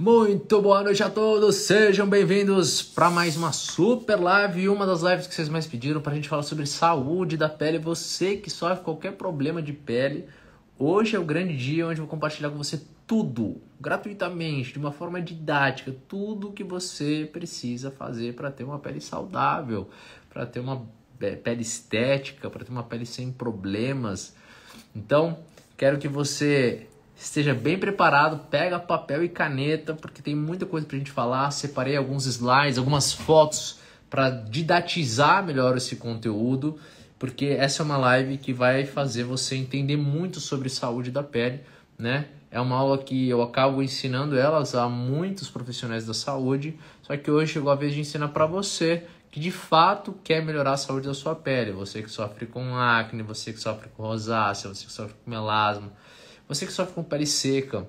Muito boa noite a todos, sejam bem-vindos para mais uma super live, uma das lives que vocês mais pediram para a gente falar sobre saúde da pele. Você que sofre qualquer problema de pele, hoje é o grande dia onde eu vou compartilhar com você tudo, gratuitamente, de uma forma didática, tudo que você precisa fazer para ter uma pele saudável, para ter uma é, pele estética, para ter uma pele sem problemas. Então, quero que você Esteja bem preparado, pega papel e caneta, porque tem muita coisa para a gente falar. Separei alguns slides, algumas fotos para didatizar melhor esse conteúdo, porque essa é uma live que vai fazer você entender muito sobre saúde da pele, né? É uma aula que eu acabo ensinando elas a muitos profissionais da saúde, só que hoje chegou a vez de ensinar para você que de fato quer melhorar a saúde da sua pele. Você que sofre com acne, você que sofre com rosácea, você que sofre com melasma, você que sofre com pele seca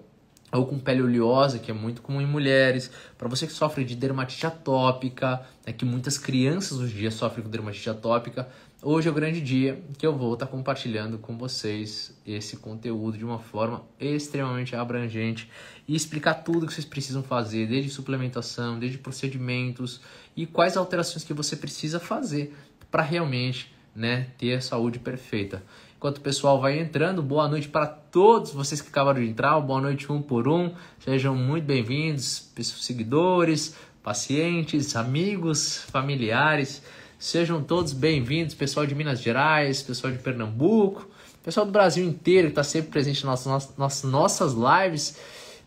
ou com pele oleosa, que é muito comum em mulheres, para você que sofre de dermatite atópica, né, que muitas crianças hoje em dia sofrem com dermatite atópica, hoje é o grande dia que eu vou estar tá compartilhando com vocês esse conteúdo de uma forma extremamente abrangente e explicar tudo que vocês precisam fazer, desde suplementação, desde procedimentos e quais alterações que você precisa fazer para realmente né, ter a saúde perfeita enquanto o pessoal vai entrando. Boa noite para todos vocês que acabaram de entrar, boa noite um por um. Sejam muito bem-vindos, seguidores, pacientes, amigos, familiares. Sejam todos bem-vindos, pessoal de Minas Gerais, pessoal de Pernambuco, pessoal do Brasil inteiro que está sempre presente nas nossas, nossas lives,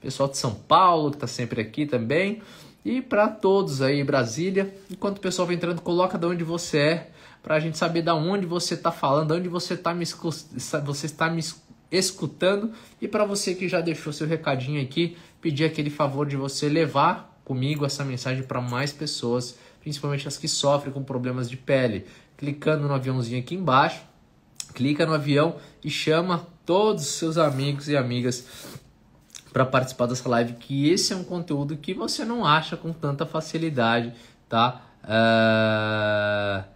pessoal de São Paulo que está sempre aqui também. E para todos aí, Brasília, enquanto o pessoal vai entrando, coloca de onde você é para a gente saber da onde você está falando, onde tá você está me, você está me escutando e para você que já deixou seu recadinho aqui, pedir aquele favor de você levar comigo essa mensagem para mais pessoas, principalmente as que sofrem com problemas de pele. Clicando no aviãozinho aqui embaixo, clica no avião e chama todos os seus amigos e amigas para participar dessa live, que esse é um conteúdo que você não acha com tanta facilidade, tá? Uh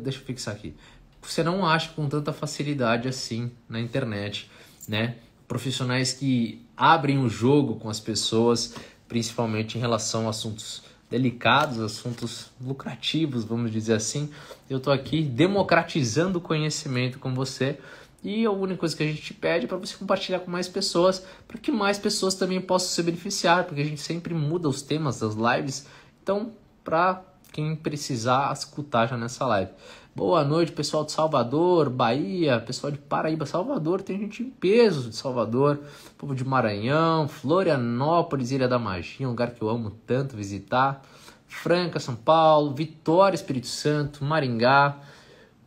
deixa eu fixar aqui. Você não acha com tanta facilidade assim na internet, né? Profissionais que abrem o jogo com as pessoas, principalmente em relação a assuntos delicados, assuntos lucrativos, vamos dizer assim. Eu tô aqui democratizando o conhecimento com você. E a única coisa que a gente pede é para você compartilhar com mais pessoas, para que mais pessoas também possam se beneficiar, porque a gente sempre muda os temas das lives. Então, para quem precisar escutar já nessa live. Boa noite, pessoal de Salvador, Bahia, pessoal de Paraíba, Salvador, tem gente em peso de Salvador, povo de Maranhão, Florianópolis, Ilha da Magia, um lugar que eu amo tanto visitar, Franca, São Paulo, Vitória, Espírito Santo, Maringá,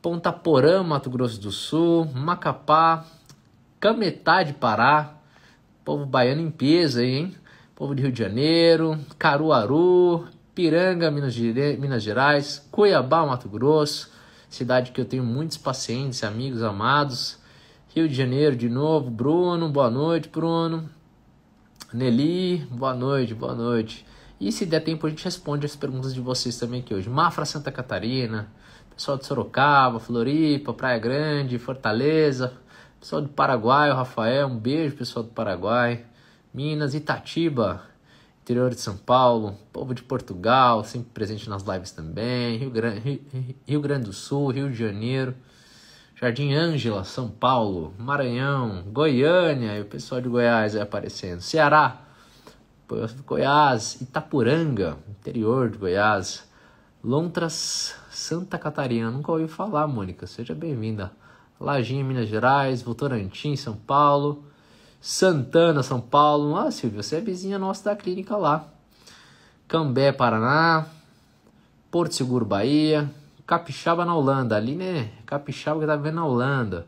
Ponta Porã, Mato Grosso do Sul, Macapá, Cametá de Pará, povo baiano em peso aí, hein? Povo de Rio de Janeiro, Caruaru, Piranga, Minas, Gere... Minas Gerais, Cuiabá, Mato Grosso, cidade que eu tenho muitos pacientes, amigos, amados. Rio de Janeiro de novo, Bruno, boa noite, Bruno. Nelly, boa noite, boa noite. E se der tempo, a gente responde as perguntas de vocês também aqui hoje. Mafra, Santa Catarina, pessoal de Sorocaba, Floripa, Praia Grande, Fortaleza, pessoal do Paraguai, o Rafael, um beijo, pessoal do Paraguai. Minas, Itatiba, interior de São Paulo, povo de Portugal, sempre presente nas lives também, Rio Grande, Rio, Rio Grande do Sul, Rio de Janeiro, Jardim Ângela, São Paulo, Maranhão, Goiânia, e o pessoal de Goiás aí aparecendo, Ceará, Goiás, Itapuranga, interior de Goiás, Lontras, Santa Catarina, nunca ouvi falar, Mônica, seja bem-vinda, Lajinha, Minas Gerais, Votorantim, São Paulo, Santana, São Paulo. Ah, Silvio, você é vizinha nossa da clínica lá. Cambé, Paraná. Porto Seguro, Bahia. Capixaba na Holanda. Ali, né? Capixaba que tá vendo na Holanda.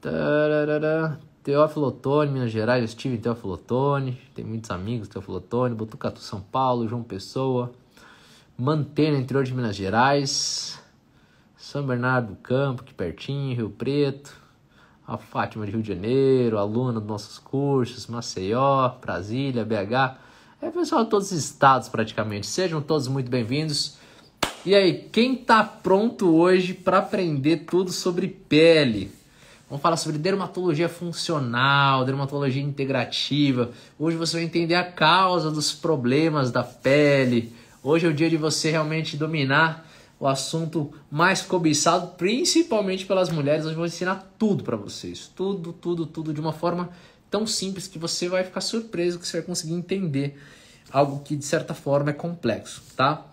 Tararara. Teófilo Otoni, Minas Gerais. Eu estive em Teófilo Otoni. Tem muitos amigos Teófilo Otoni. Botucatu, São Paulo. João Pessoa. Mantena, interior de Minas Gerais. São Bernardo do Campo, que pertinho. Rio Preto a Fátima de Rio de Janeiro, aluna dos nossos cursos, Maceió, Brasília, BH, é pessoal de todos os estados praticamente. Sejam todos muito bem-vindos. E aí, quem tá pronto hoje para aprender tudo sobre pele? Vamos falar sobre dermatologia funcional, dermatologia integrativa. Hoje você vai entender a causa dos problemas da pele. Hoje é o dia de você realmente dominar o assunto mais cobiçado, principalmente pelas mulheres. Hoje eu vou ensinar tudo para vocês, tudo, tudo, tudo de uma forma tão simples que você vai ficar surpreso que você vai conseguir entender algo que de certa forma é complexo, tá?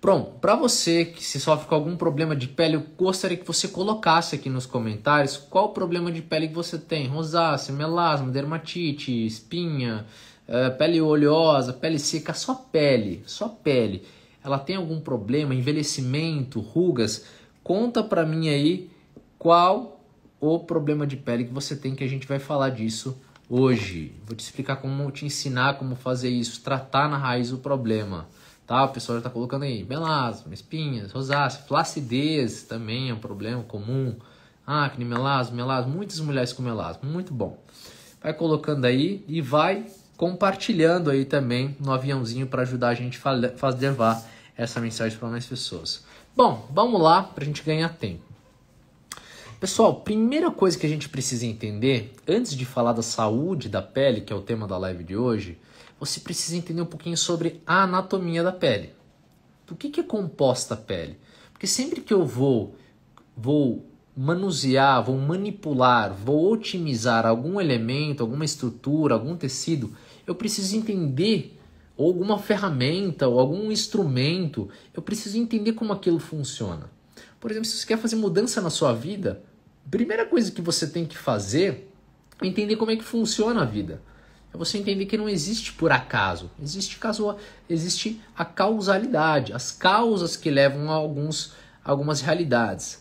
Pronto, para você que se sofre com algum problema de pele, eu gostaria que você colocasse aqui nos comentários qual o problema de pele que você tem: rosácea, melasma, dermatite, espinha, eh, pele oleosa, pele seca, só pele, só pele ela tem algum problema, envelhecimento, rugas, conta para mim aí qual o problema de pele que você tem que a gente vai falar disso hoje. Vou te explicar como te ensinar como fazer isso, tratar na raiz o problema. Tá, o pessoal já está colocando aí melasma, espinhas, rosácea, flacidez também é um problema comum. Ah, acne, melasma, melasma, muitas mulheres com melasma, muito bom. Vai colocando aí e vai compartilhando aí também no aviãozinho para ajudar a gente a levar essa mensagem para mais pessoas. Bom, vamos lá para a gente ganhar tempo. Pessoal, primeira coisa que a gente precisa entender, antes de falar da saúde da pele, que é o tema da live de hoje, você precisa entender um pouquinho sobre a anatomia da pele. Do que, que é composta a pele? Porque sempre que eu vou, vou manusear, vou manipular, vou otimizar algum elemento, alguma estrutura, algum tecido, eu preciso entender alguma ferramenta ou algum instrumento, eu preciso entender como aquilo funciona. Por exemplo, se você quer fazer mudança na sua vida, primeira coisa que você tem que fazer é entender como é que funciona a vida. É você entender que não existe por acaso, existe caso, existe a causalidade, as causas que levam a alguns, algumas realidades.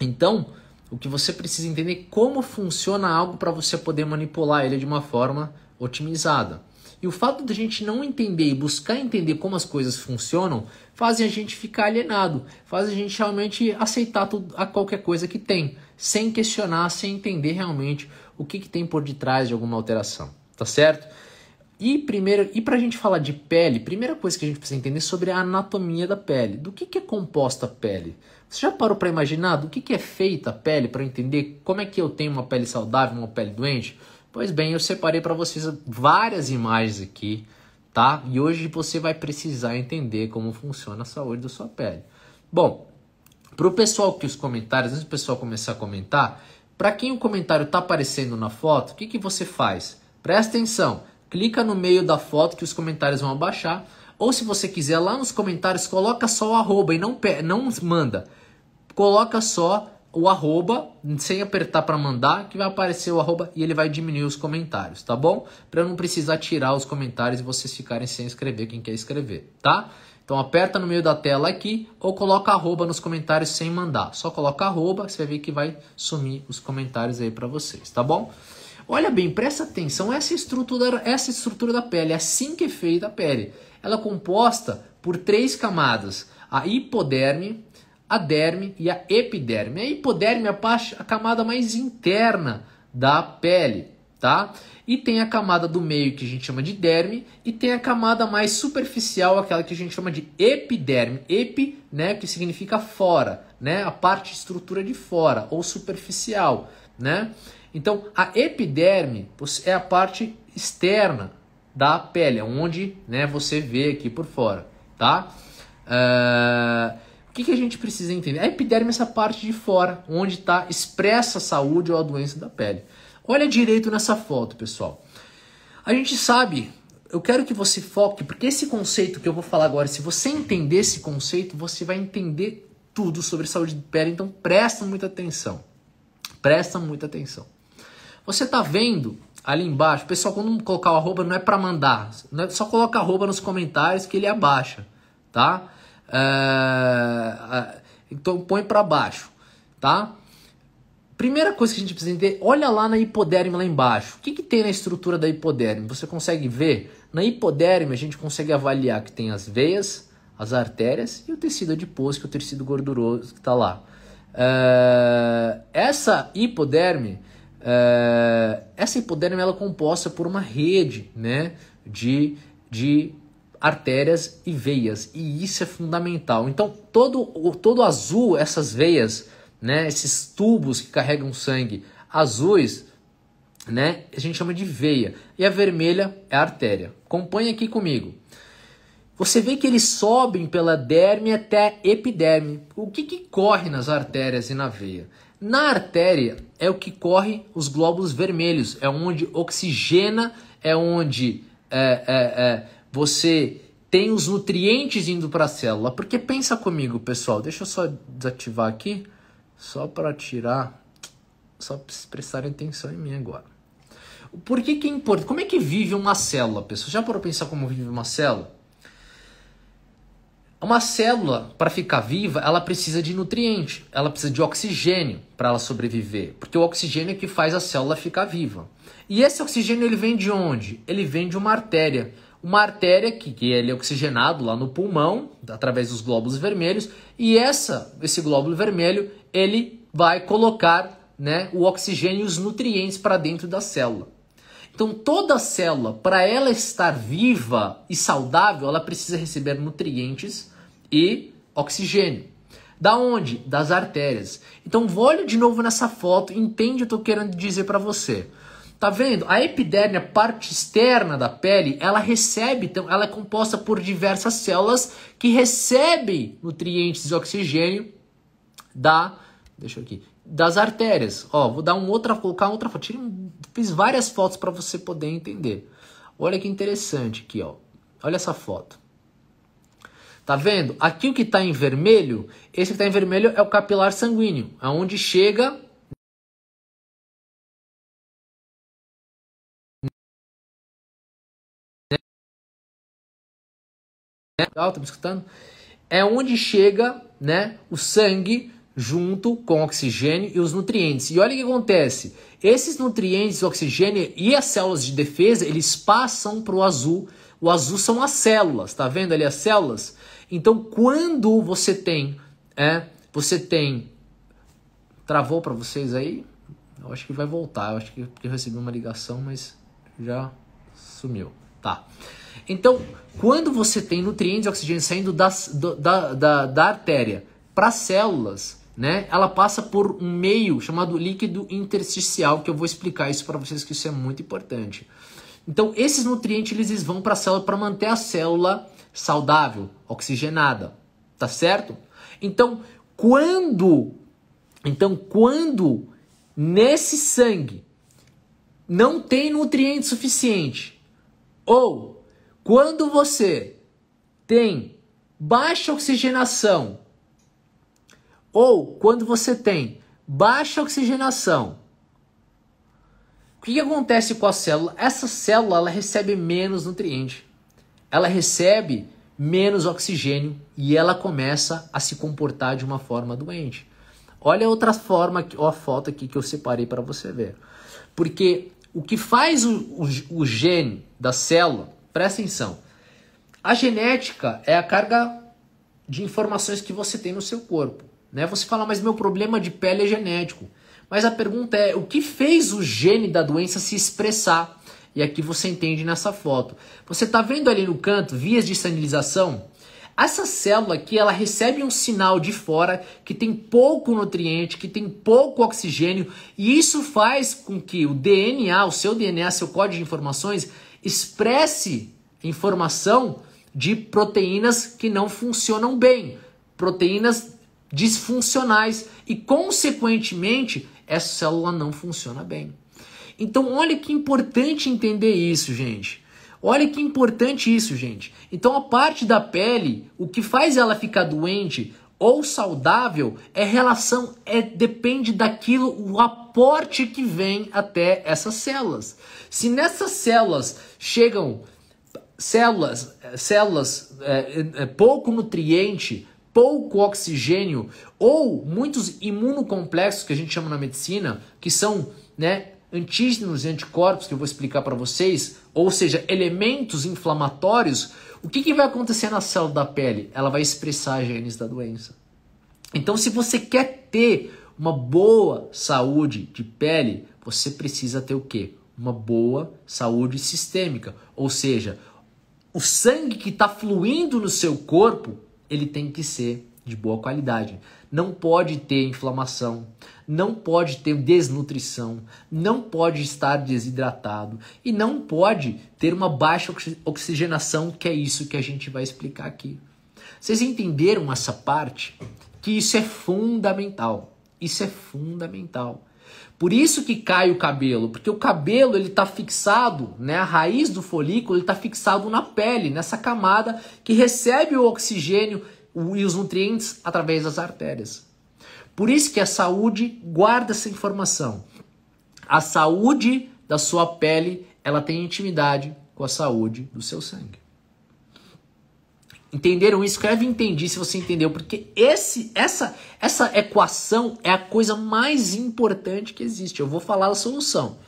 Então, o que você precisa entender é como funciona algo para você poder manipular ele de uma forma otimizada. E o fato de a gente não entender e buscar entender como as coisas funcionam faz a gente ficar alienado, faz a gente realmente aceitar tudo, a qualquer coisa que tem, sem questionar, sem entender realmente o que, que tem por detrás de alguma alteração, tá certo? E primeiro, e para a gente falar de pele, primeira coisa que a gente precisa entender é sobre a anatomia da pele. Do que, que é composta a pele? Você já parou para imaginar do que, que é feita a pele para entender como é que eu tenho uma pele saudável, uma pele doente? Pois bem, eu separei para vocês várias imagens aqui, tá? E hoje você vai precisar entender como funciona a saúde da sua pele. Bom, para o pessoal que os comentários, antes do pessoal começar a comentar, para quem o comentário está aparecendo na foto, o que, que você faz? Presta atenção, clica no meio da foto que os comentários vão abaixar, ou se você quiser lá nos comentários, coloca só o arroba e não, não manda. Coloca só o arroba, sem apertar para mandar, que vai aparecer o arroba e ele vai diminuir os comentários, tá bom? Para não precisar tirar os comentários e vocês ficarem sem escrever quem quer escrever, tá? Então aperta no meio da tela aqui ou coloca arroba nos comentários sem mandar. Só coloca arroba, você vai ver que vai sumir os comentários aí para vocês, tá bom? Olha bem, presta atenção, essa estrutura, essa estrutura da pele, é assim que é feita a pele. Ela é composta por três camadas: a hipoderme, a derme e a epiderme. A hipoderme é a parte a camada mais interna da pele, tá? E tem a camada do meio que a gente chama de derme e tem a camada mais superficial, aquela que a gente chama de epiderme. Epi, né, que significa fora, né? A parte estrutura de fora ou superficial, né? Então, a epiderme é a parte externa da pele, é onde né, você vê aqui por fora, tá? Uh, o que, que, a gente precisa entender? A epiderme é essa parte de fora, onde está expressa a saúde ou a doença da pele. Olha direito nessa foto, pessoal. A gente sabe, eu quero que você foque, porque esse conceito que eu vou falar agora, se você entender esse conceito, você vai entender tudo sobre saúde de pele, então presta muita atenção. Presta muita atenção. Você está vendo ali embaixo, pessoal, quando colocar o arroba não é para mandar, não é, só coloca arroba nos comentários que ele abaixa, tá? É, é, então põe para baixo, tá? Primeira coisa que a gente precisa entender, olha lá na hipoderme lá embaixo. O que, que tem na estrutura da hipoderme? Você consegue ver? Na hipoderme a gente consegue avaliar que tem as veias, as artérias e o tecido adiposo, que é o tecido gorduroso que está lá. É, essa hipoderme, essa hipoderme ela é composta por uma rede né, de, de artérias e veias, e isso é fundamental. Então, todo, todo azul, essas veias, né, esses tubos que carregam sangue azuis, né, a gente chama de veia, e a vermelha é a artéria. Acompanhe aqui comigo. Você vê que eles sobem pela derme até a epiderme. O que, que corre nas artérias e na veia? Na artéria é o que corre os glóbulos vermelhos, é onde oxigena, é onde é, é, é, você tem os nutrientes indo para a célula. Porque pensa comigo, pessoal, deixa eu só desativar aqui, só para tirar, só para prestar atenção em mim agora. Por que, que é importante? Como é que vive uma célula, pessoal? Já parou pensar como vive uma célula? Uma célula, para ficar viva, ela precisa de nutriente, ela precisa de oxigênio para ela sobreviver, porque o oxigênio é que faz a célula ficar viva. E esse oxigênio ele vem de onde? Ele vem de uma artéria uma artéria que, que ele é oxigenado lá no pulmão, através dos glóbulos vermelhos, e essa, esse glóbulo vermelho, ele vai colocar né, o oxigênio e os nutrientes para dentro da célula. Então, toda célula, para ela estar viva e saudável, ela precisa receber nutrientes e oxigênio. Da onde? Das artérias. Então, olhe de novo nessa foto, entende o que eu estou querendo dizer para você. Tá vendo? A epiderme, a parte externa da pele, ela recebe, então, ela é composta por diversas células que recebem nutrientes e oxigênio da, deixa aqui, das artérias. Ó, vou dar um outra, colocar outra foto. Fiz várias fotos para você poder entender. Olha que interessante aqui, ó. Olha essa foto. Tá vendo? Aqui o que está em vermelho, esse que está em vermelho é o capilar sanguíneo, aonde chega né? Legal, tá me escutando? É onde chega, né, o sangue junto com o oxigênio e os nutrientes. E olha o que acontece. Esses nutrientes, o oxigênio e as células de defesa, eles passam para o azul. O azul são as células, tá vendo ali as células? Então, quando você tem, é, você tem travou para vocês aí? Eu acho que vai voltar. Eu acho que eu recebi uma ligação, mas já sumiu. Tá. Então, quando você tem nutrientes e oxigênio saindo das, do, da, da, da artéria para as células, né, ela passa por um meio chamado líquido intersticial, que eu vou explicar isso para vocês, que isso é muito importante. Então, esses nutrientes eles vão para a célula para manter a célula saudável, oxigenada, tá certo? Então, quando então quando nesse sangue não tem nutriente suficiente ou quando você tem baixa oxigenação, ou quando você tem baixa oxigenação, o que, que acontece com a célula? Essa célula ela recebe menos nutriente, ela recebe menos oxigênio e ela começa a se comportar de uma forma doente. Olha outra forma, ou a foto aqui que eu separei para você ver. Porque o que faz o, o, o gene da célula, presta atenção, a genética é a carga de informações que você tem no seu corpo. Né? Você fala, mas meu problema de pele é genético. Mas a pergunta é: o que fez o gene da doença se expressar? E aqui você entende nessa foto. Você está vendo ali no canto vias de sanilização? Essa célula aqui, ela recebe um sinal de fora que tem pouco nutriente, que tem pouco oxigênio, e isso faz com que o DNA, o seu DNA, seu código de informações, expresse informação de proteínas que não funcionam bem, proteínas disfuncionais e consequentemente essa célula não funciona bem. Então olha que importante entender isso, gente. Olha que importante isso, gente. Então, a parte da pele, o que faz ela ficar doente ou saudável é relação é depende daquilo o aporte que vem até essas células. Se nessas células chegam células células é, é, é pouco nutriente, pouco oxigênio ou muitos imunocomplexos que a gente chama na medicina, que são né, antígenos e anticorpos que eu vou explicar para vocês, ou seja, elementos inflamatórios, o que, que vai acontecer na célula da pele? Ela vai expressar genes da doença. Então, se você quer ter uma boa saúde de pele, você precisa ter o quê? Uma boa saúde sistêmica. Ou seja, o sangue que está fluindo no seu corpo, ele tem que ser de boa qualidade não pode ter inflamação, não pode ter desnutrição, não pode estar desidratado e não pode ter uma baixa oxigenação, que é isso que a gente vai explicar aqui. Vocês entenderam essa parte? Que isso é fundamental. Isso é fundamental. Por isso que cai o cabelo, porque o cabelo ele está fixado, né? A raiz do folículo está fixado na pele, nessa camada que recebe o oxigênio e os nutrientes através das artérias. Por isso que a saúde guarda essa informação. A saúde da sua pele, ela tem intimidade com a saúde do seu sangue. Entenderam isso? Escreve entendi se você entendeu, porque esse, essa, essa equação é a coisa mais importante que existe. Eu vou falar a solução.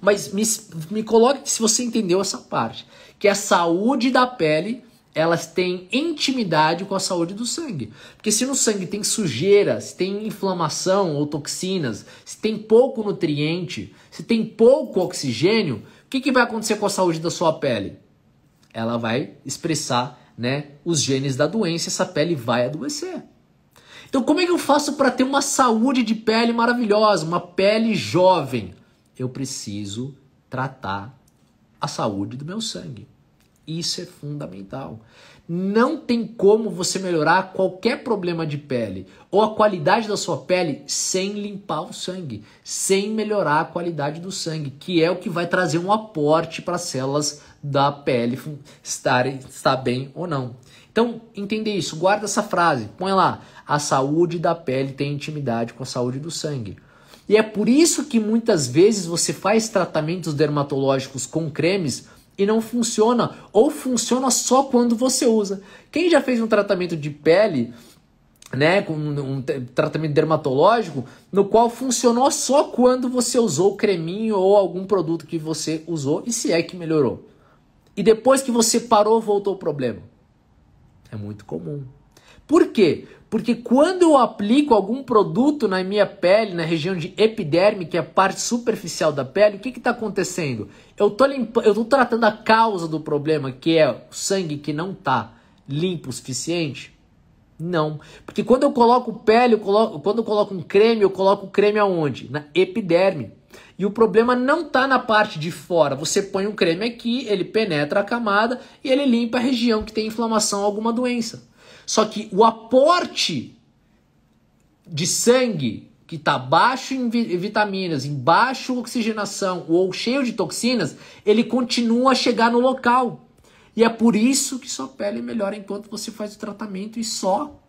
Mas me, me coloque se você entendeu essa parte. Que a saúde da pele elas têm intimidade com a saúde do sangue. Porque se no sangue tem sujeira, se tem inflamação ou toxinas, se tem pouco nutriente, se tem pouco oxigênio, o que, que vai acontecer com a saúde da sua pele? Ela vai expressar né, os genes da doença e essa pele vai adoecer. Então, como é que eu faço para ter uma saúde de pele maravilhosa, uma pele jovem? Eu preciso tratar a saúde do meu sangue. Isso é fundamental. Não tem como você melhorar qualquer problema de pele ou a qualidade da sua pele sem limpar o sangue, sem melhorar a qualidade do sangue, que é o que vai trazer um aporte para as células da pele estarem estar bem ou não. Então, entender isso, guarda essa frase, põe lá: a saúde da pele tem intimidade com a saúde do sangue. E é por isso que muitas vezes você faz tratamentos dermatológicos com cremes e não funciona, ou funciona só quando você usa. Quem já fez um tratamento de pele, né, com um, um tratamento dermatológico, no qual funcionou só quando você usou o creminho ou algum produto que você usou e se é que melhorou. E depois que você parou, voltou o problema. É muito comum. Por quê? Porque quando eu aplico algum produto na minha pele, na região de epiderme, que é a parte superficial da pele, o que está acontecendo? Eu estou tratando a causa do problema, que é o sangue que não está limpo o suficiente? Não. Porque quando eu coloco pele, eu coloco, quando eu coloco um creme, eu coloco o creme aonde? Na epiderme. E o problema não está na parte de fora. Você põe um creme aqui, ele penetra a camada e ele limpa a região que tem inflamação alguma doença. Só que o aporte de sangue que está baixo em vitaminas, em baixa oxigenação ou cheio de toxinas, ele continua a chegar no local. E é por isso que sua pele melhora enquanto você faz o tratamento e só.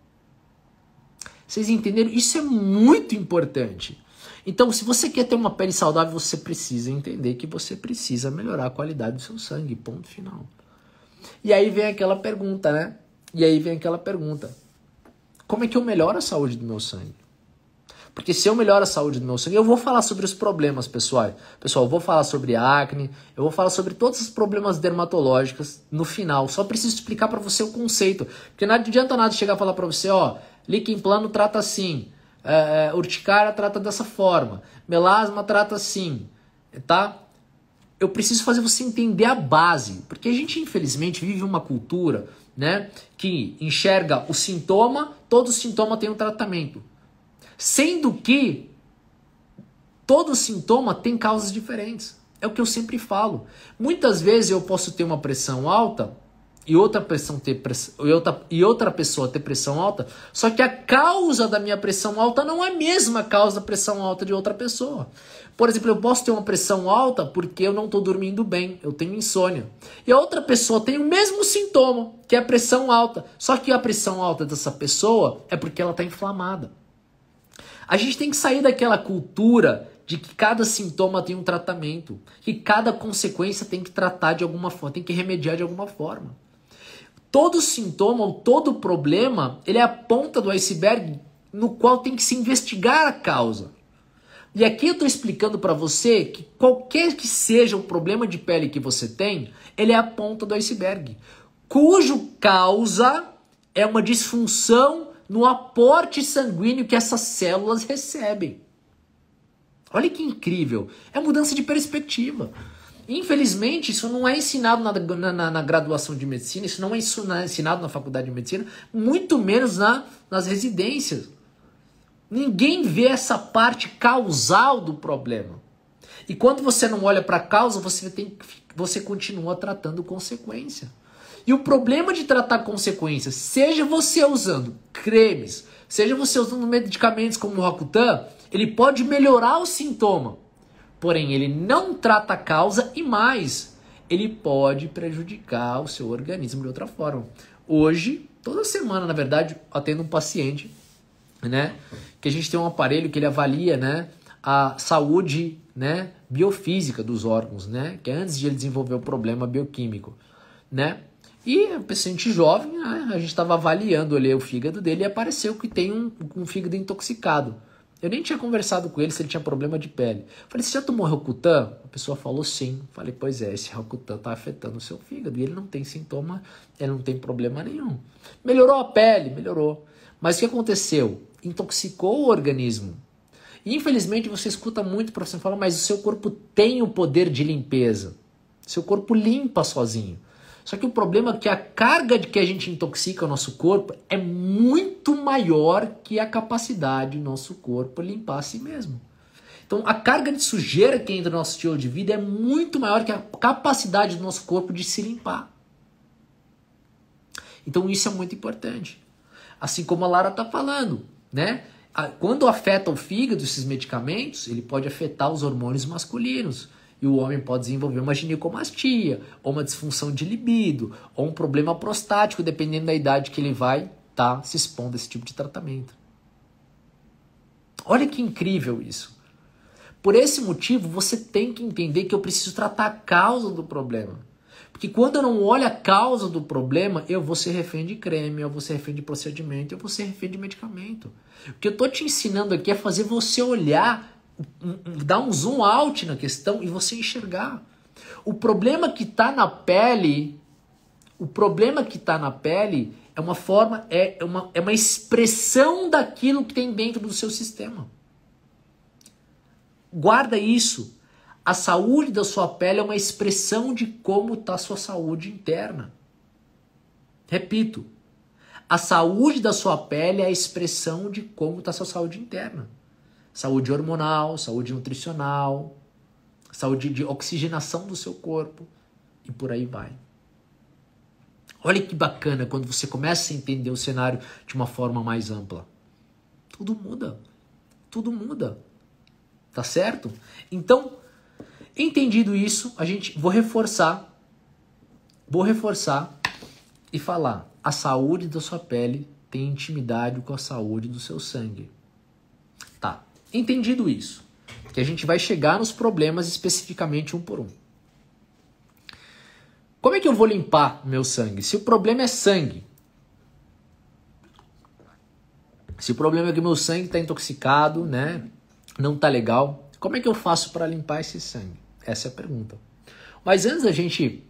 Vocês entenderam? Isso é muito importante. Então, se você quer ter uma pele saudável, você precisa entender que você precisa melhorar a qualidade do seu sangue. Ponto final. E aí vem aquela pergunta, né? E aí vem aquela pergunta: como é que eu melhoro a saúde do meu sangue? Porque se eu melhoro a saúde do meu sangue, eu vou falar sobre os problemas, pessoal. Pessoal, eu vou falar sobre acne, eu vou falar sobre todos os problemas dermatológicos no final. Só preciso explicar para você o conceito. Porque não adianta nada chegar a falar para você, ó, líquido plano trata assim, é, é, urticária trata dessa forma, melasma trata assim, tá? Eu preciso fazer você entender a base, porque a gente infelizmente vive uma cultura né, que enxerga o sintoma, todo sintoma tem um tratamento. Sendo que todo sintoma tem causas diferentes. É o que eu sempre falo. Muitas vezes eu posso ter uma pressão alta e outra, pressão ter press... e, outra... e outra pessoa ter pressão alta, só que a causa da minha pressão alta não é a mesma causa da pressão alta de outra pessoa. Por exemplo, eu posso ter uma pressão alta porque eu não estou dormindo bem, eu tenho insônia. E a outra pessoa tem o mesmo sintoma, que é a pressão alta. Só que a pressão alta dessa pessoa é porque ela está inflamada. A gente tem que sair daquela cultura de que cada sintoma tem um tratamento, que cada consequência tem que tratar de alguma forma, tem que remediar de alguma forma. Todo sintoma ou todo problema, ele é a ponta do iceberg no qual tem que se investigar a causa. E aqui eu estou explicando para você que qualquer que seja o problema de pele que você tem, ele é a ponta do iceberg, cujo causa é uma disfunção no aporte sanguíneo que essas células recebem. Olha que incrível! É mudança de perspectiva. Infelizmente, isso não é ensinado na, na, na, graduação de medicina, isso não é ensinado na faculdade de medicina, muito menos na, nas residências. Ninguém vê essa parte causal do problema. E quando você não olha para a causa, você, tem, você continua tratando consequência. E o problema de tratar consequência, seja você usando cremes, seja você usando medicamentos como o Rocutan, ele pode melhorar o sintoma. Porém, ele não trata a causa e mais, ele pode prejudicar o seu organismo de outra forma. Hoje, toda semana, na verdade, atendo um paciente né? Que a gente tem um aparelho que ele avalia, né? A saúde, né? Biofísica dos órgãos, né? Que é antes de ele desenvolver o problema bioquímico, né? E o paciente jovem, né? a gente estava avaliando ali o fígado dele e apareceu que tem um, um fígado intoxicado. Eu nem tinha conversado com ele se ele tinha problema de pele. Falei, você já tomou Rocutan? A pessoa falou sim. Falei, pois é, esse Rocutan está afetando o seu fígado e ele não tem sintoma, ele não tem problema nenhum. Melhorou a pele? Melhorou. Mas o que aconteceu? Intoxicou o organismo. Infelizmente você escuta muito para profissional falar, mas o seu corpo tem o poder de limpeza. Seu corpo limpa sozinho. Só que o problema é que a carga de que a gente intoxica o nosso corpo é muito maior que a capacidade do nosso corpo limpar a si mesmo. Então, a carga de sujeira que entra no nosso estilo de vida é muito maior que a capacidade do nosso corpo de se limpar. Então, isso é muito importante. Assim como a Lara está falando, né? Quando afeta o fígado esses medicamentos, ele pode afetar os hormônios masculinos. E o homem pode desenvolver uma ginecomastia, ou uma disfunção de libido, ou um problema prostático, dependendo da idade que ele vai estar tá se expondo a esse tipo de tratamento. Olha que incrível isso. Por esse motivo, você tem que entender que eu preciso tratar a causa do problema. Porque quando eu não olho a causa do problema, eu vou ser refém de creme, eu vou ser refém de procedimento, eu vou ser refém de medicamento. O que eu estou te ensinando aqui é fazer você olhar, dar um zoom out na questão e você enxergar. O problema que está na pele, o problema que está na pele é uma forma, é, é uma, é uma expressão daquilo que tem dentro do seu sistema. Guarda isso. A saúde da sua pele é uma expressão de como está a sua saúde interna. Repito, a saúde da sua pele é a expressão de como está a sua saúde interna. Saúde hormonal, saúde nutricional, saúde de oxigenação do seu corpo e por aí vai. Olha que bacana quando você começa a entender o cenário de uma forma mais ampla. Tudo muda. Tudo muda. Tá certo? Então, Entendido isso, a gente vou reforçar, vou reforçar e falar: a saúde da sua pele tem intimidade com a saúde do seu sangue. Tá? Entendido isso, que a gente vai chegar nos problemas especificamente um por um. Como é que eu vou limpar meu sangue? Se o problema é sangue, se o problema é que meu sangue está intoxicado, né? Não tá legal. Como é que eu faço para limpar esse sangue? Essa é a pergunta. Mas antes da gente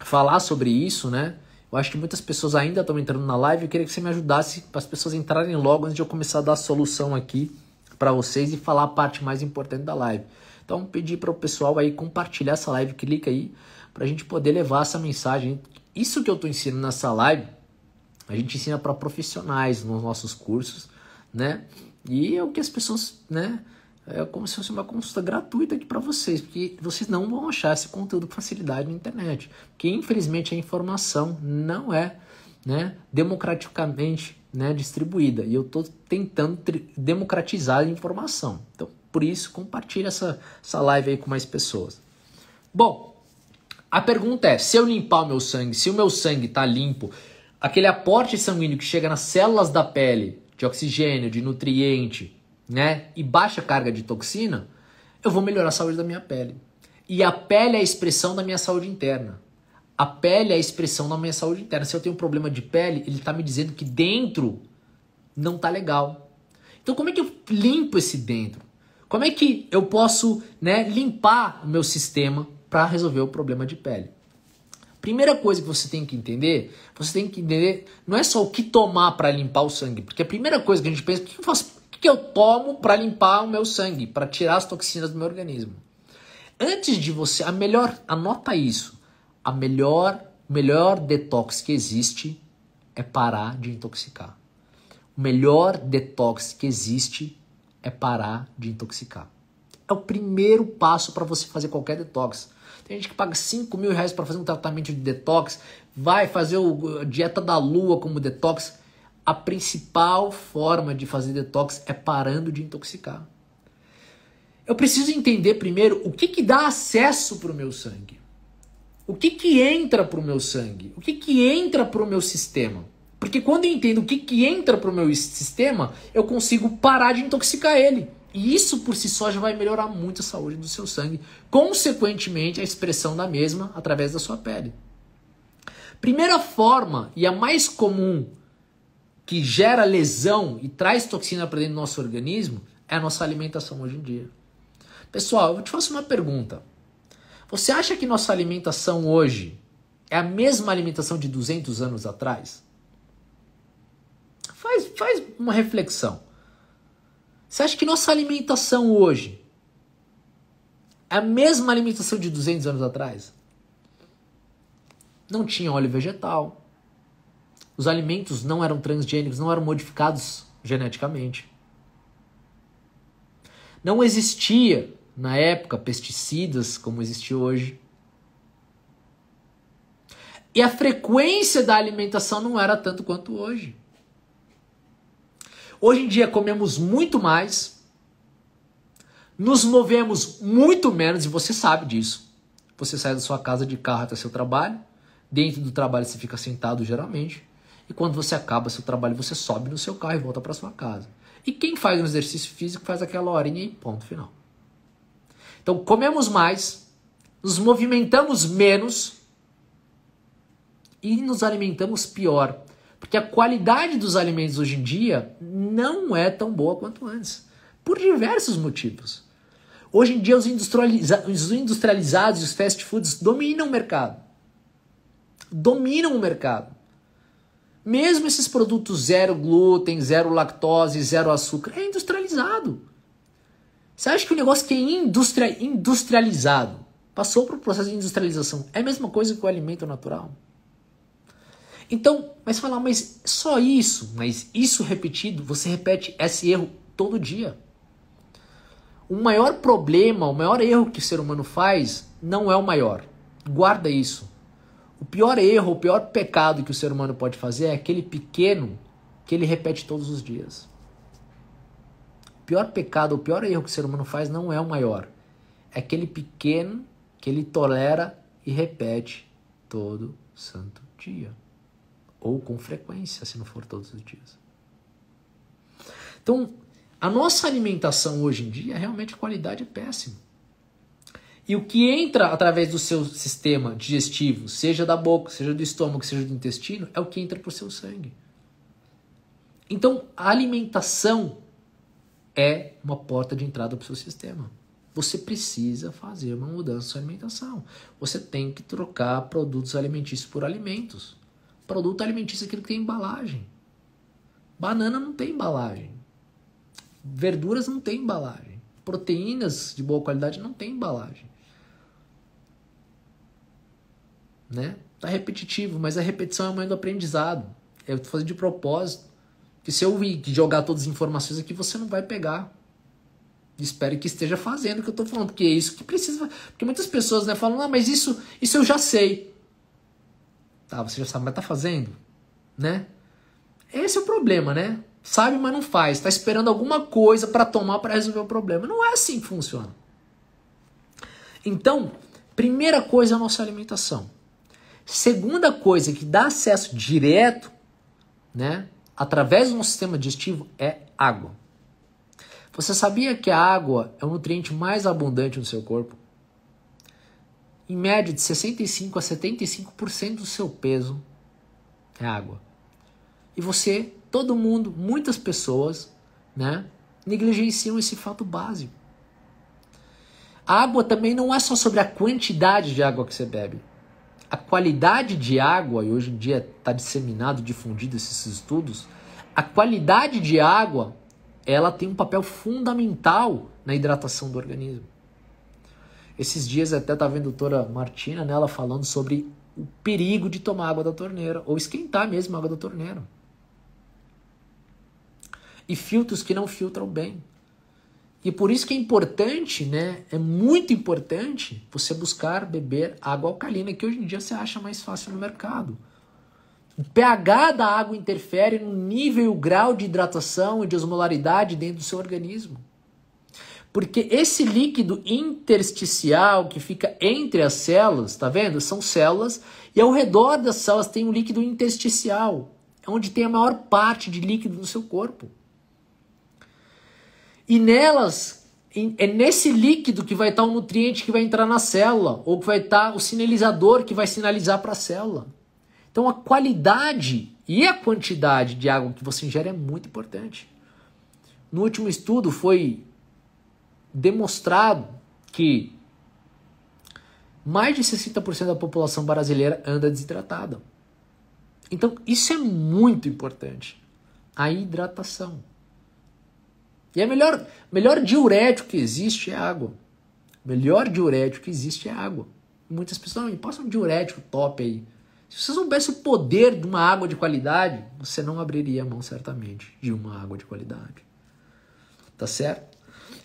falar sobre isso, né? Eu acho que muitas pessoas ainda estão entrando na live. Eu queria que você me ajudasse para as pessoas entrarem logo antes de eu começar a dar a solução aqui para vocês e falar a parte mais importante da live. Então, pedir para o pessoal aí compartilhar essa live, clica aí para a gente poder levar essa mensagem. Isso que eu estou ensinando nessa live, a gente ensina para profissionais nos nossos cursos, né? E é o que as pessoas, né? é como se fosse uma consulta gratuita aqui para vocês, porque vocês não vão achar esse conteúdo com facilidade na internet, porque infelizmente a informação não é né, democraticamente né, distribuída e eu estou tentando democratizar a informação. Então, por isso, compartilhe essa, essa live aí com mais pessoas. Bom, a pergunta é: se eu limpar o meu sangue, se o meu sangue está limpo, aquele aporte sanguíneo que chega nas células da pele de oxigênio, de nutriente, né, e baixa carga de toxina, eu vou melhorar a saúde da minha pele. E a pele é a expressão da minha saúde interna. A pele é a expressão da minha saúde interna. Se eu tenho um problema de pele, ele está me dizendo que dentro não está legal. Então como é que eu limpo esse dentro? Como é que eu posso, né, limpar o meu sistema para resolver o problema de pele? Primeira coisa que você tem que entender, você tem que entender, não é só o que tomar para limpar o sangue, porque a primeira coisa que a gente pensa, o que eu faço que, que eu tomo para limpar o meu sangue, para tirar as toxinas do meu organismo? Antes de você, a melhor, anota isso. A melhor, melhor detox que existe é parar de intoxicar. O melhor detox que existe é parar de intoxicar. É o primeiro passo para você fazer qualquer detox. Tem gente que paga 5 mil reais para fazer um tratamento de detox, vai fazer o, a dieta da lua como detox. A principal forma de fazer detox é parando de intoxicar. Eu preciso entender primeiro o que, que dá acesso para o meu sangue. O que, que entra para o meu sangue? O que, que entra para o meu sistema? Porque quando eu entendo o que, que entra para o meu sistema, eu consigo parar de intoxicar ele. E isso por si só já vai melhorar muito a saúde do seu sangue, consequentemente a expressão da mesma através da sua pele. Primeira forma e a mais comum que gera lesão e traz toxina para dentro do nosso organismo é a nossa alimentação hoje em dia. Pessoal, eu te faço uma pergunta. Você acha que nossa alimentação hoje é a mesma alimentação de 200 anos atrás? Faz, faz uma reflexão. Você acha que nossa alimentação hoje é a mesma alimentação de 200 anos atrás? Não tinha óleo vegetal, os alimentos não eram transgênicos, não eram modificados geneticamente. Não existia, na época, pesticidas como existe hoje. E a frequência da alimentação não era tanto quanto hoje. Hoje em dia comemos muito mais, nos movemos muito menos, e você sabe disso. Você sai da sua casa de carro até seu trabalho, dentro do trabalho você fica sentado geralmente. E quando você acaba seu trabalho, você sobe no seu carro e volta para sua casa. E quem faz um exercício físico faz aquela horinha e ponto final. Então comemos mais, nos movimentamos menos e nos alimentamos pior. Porque a qualidade dos alimentos hoje em dia não é tão boa quanto antes. Por diversos motivos. Hoje em dia, os, industrializa os industrializados e os fast foods dominam o mercado. Dominam o mercado. Mesmo esses produtos zero glúten, zero lactose, zero açúcar, é industrializado. Você acha que o negócio que é industria, industrializado passou para o processo de industrialização é a mesma coisa que o alimento natural? Então, mas falar, mas só isso, mas isso repetido, você repete esse erro todo dia. O maior problema, o maior erro que o ser humano faz não é o maior. Guarda isso. O pior erro, o pior pecado que o ser humano pode fazer é aquele pequeno que ele repete todos os dias. O pior pecado, o pior erro que o ser humano faz não é o maior. É aquele pequeno que ele tolera e repete todo santo dia. Ou com frequência, se não for todos os dias. Então, a nossa alimentação hoje em dia, realmente a qualidade é péssima. E o que entra através do seu sistema digestivo, seja da boca, seja do estômago, seja do intestino, é o que entra para o seu sangue. Então, a alimentação é uma porta de entrada para o seu sistema. Você precisa fazer uma mudança na sua alimentação. Você tem que trocar produtos alimentícios por alimentos. Produto alimentício é aquilo que tem embalagem. Banana não tem embalagem. Verduras não tem embalagem. Proteínas de boa qualidade não tem embalagem. né? Tá repetitivo, mas a repetição é a mãe do aprendizado. É eu tô fazendo de propósito. Que se eu jogar todas as informações aqui, você não vai pegar. Espero que esteja fazendo o que eu tô falando, porque é isso que precisa. Porque muitas pessoas né, falam, ah, mas isso, isso eu já sei. Tá, você já sabe, mas tá fazendo, né? Esse é o problema, né? Sabe, mas não faz. Tá esperando alguma coisa para tomar para resolver o problema. Não é assim que funciona. Então, primeira coisa é a nossa alimentação. Segunda coisa que dá acesso direto, né, através de um sistema digestivo é água. Você sabia que a água é o nutriente mais abundante no seu corpo? Em média, de 65 a 75% do seu peso é água. E você, todo mundo, muitas pessoas, né, negligenciam esse fato básico. A água também não é só sobre a quantidade de água que você bebe, a qualidade de água, e hoje em dia está disseminado, difundido esses estudos, a qualidade de água ela tem um papel fundamental na hidratação do organismo. Esses dias até tá vendo a doutora Martina nela né, falando sobre o perigo de tomar água da torneira ou esquentar mesmo a água da torneira. E filtros que não filtram bem. E por isso que é importante, né? É muito importante você buscar beber água alcalina, que hoje em dia você acha mais fácil no mercado. O pH da água interfere no nível e o grau de hidratação e de osmolaridade dentro do seu organismo. Porque esse líquido intersticial que fica entre as células, tá vendo? São células e ao redor das células tem um líquido intersticial, onde tem a maior parte de líquido no seu corpo. E nelas, é nesse líquido que vai estar o nutriente que vai entrar na célula, ou que vai estar o sinalizador que vai sinalizar para a célula. Então a qualidade e a quantidade de água que você ingere é muito importante. No último estudo foi demonstrado que mais de 60% da população brasileira anda desidratada. Então, isso é muito importante. A hidratação. E a melhor, melhor diurético que existe é água. O melhor diurético que existe é água. Muitas pessoas não posta um diurético top aí. Se você soubesse o poder de uma água de qualidade, você não abriria a mão certamente de uma água de qualidade. Tá certo?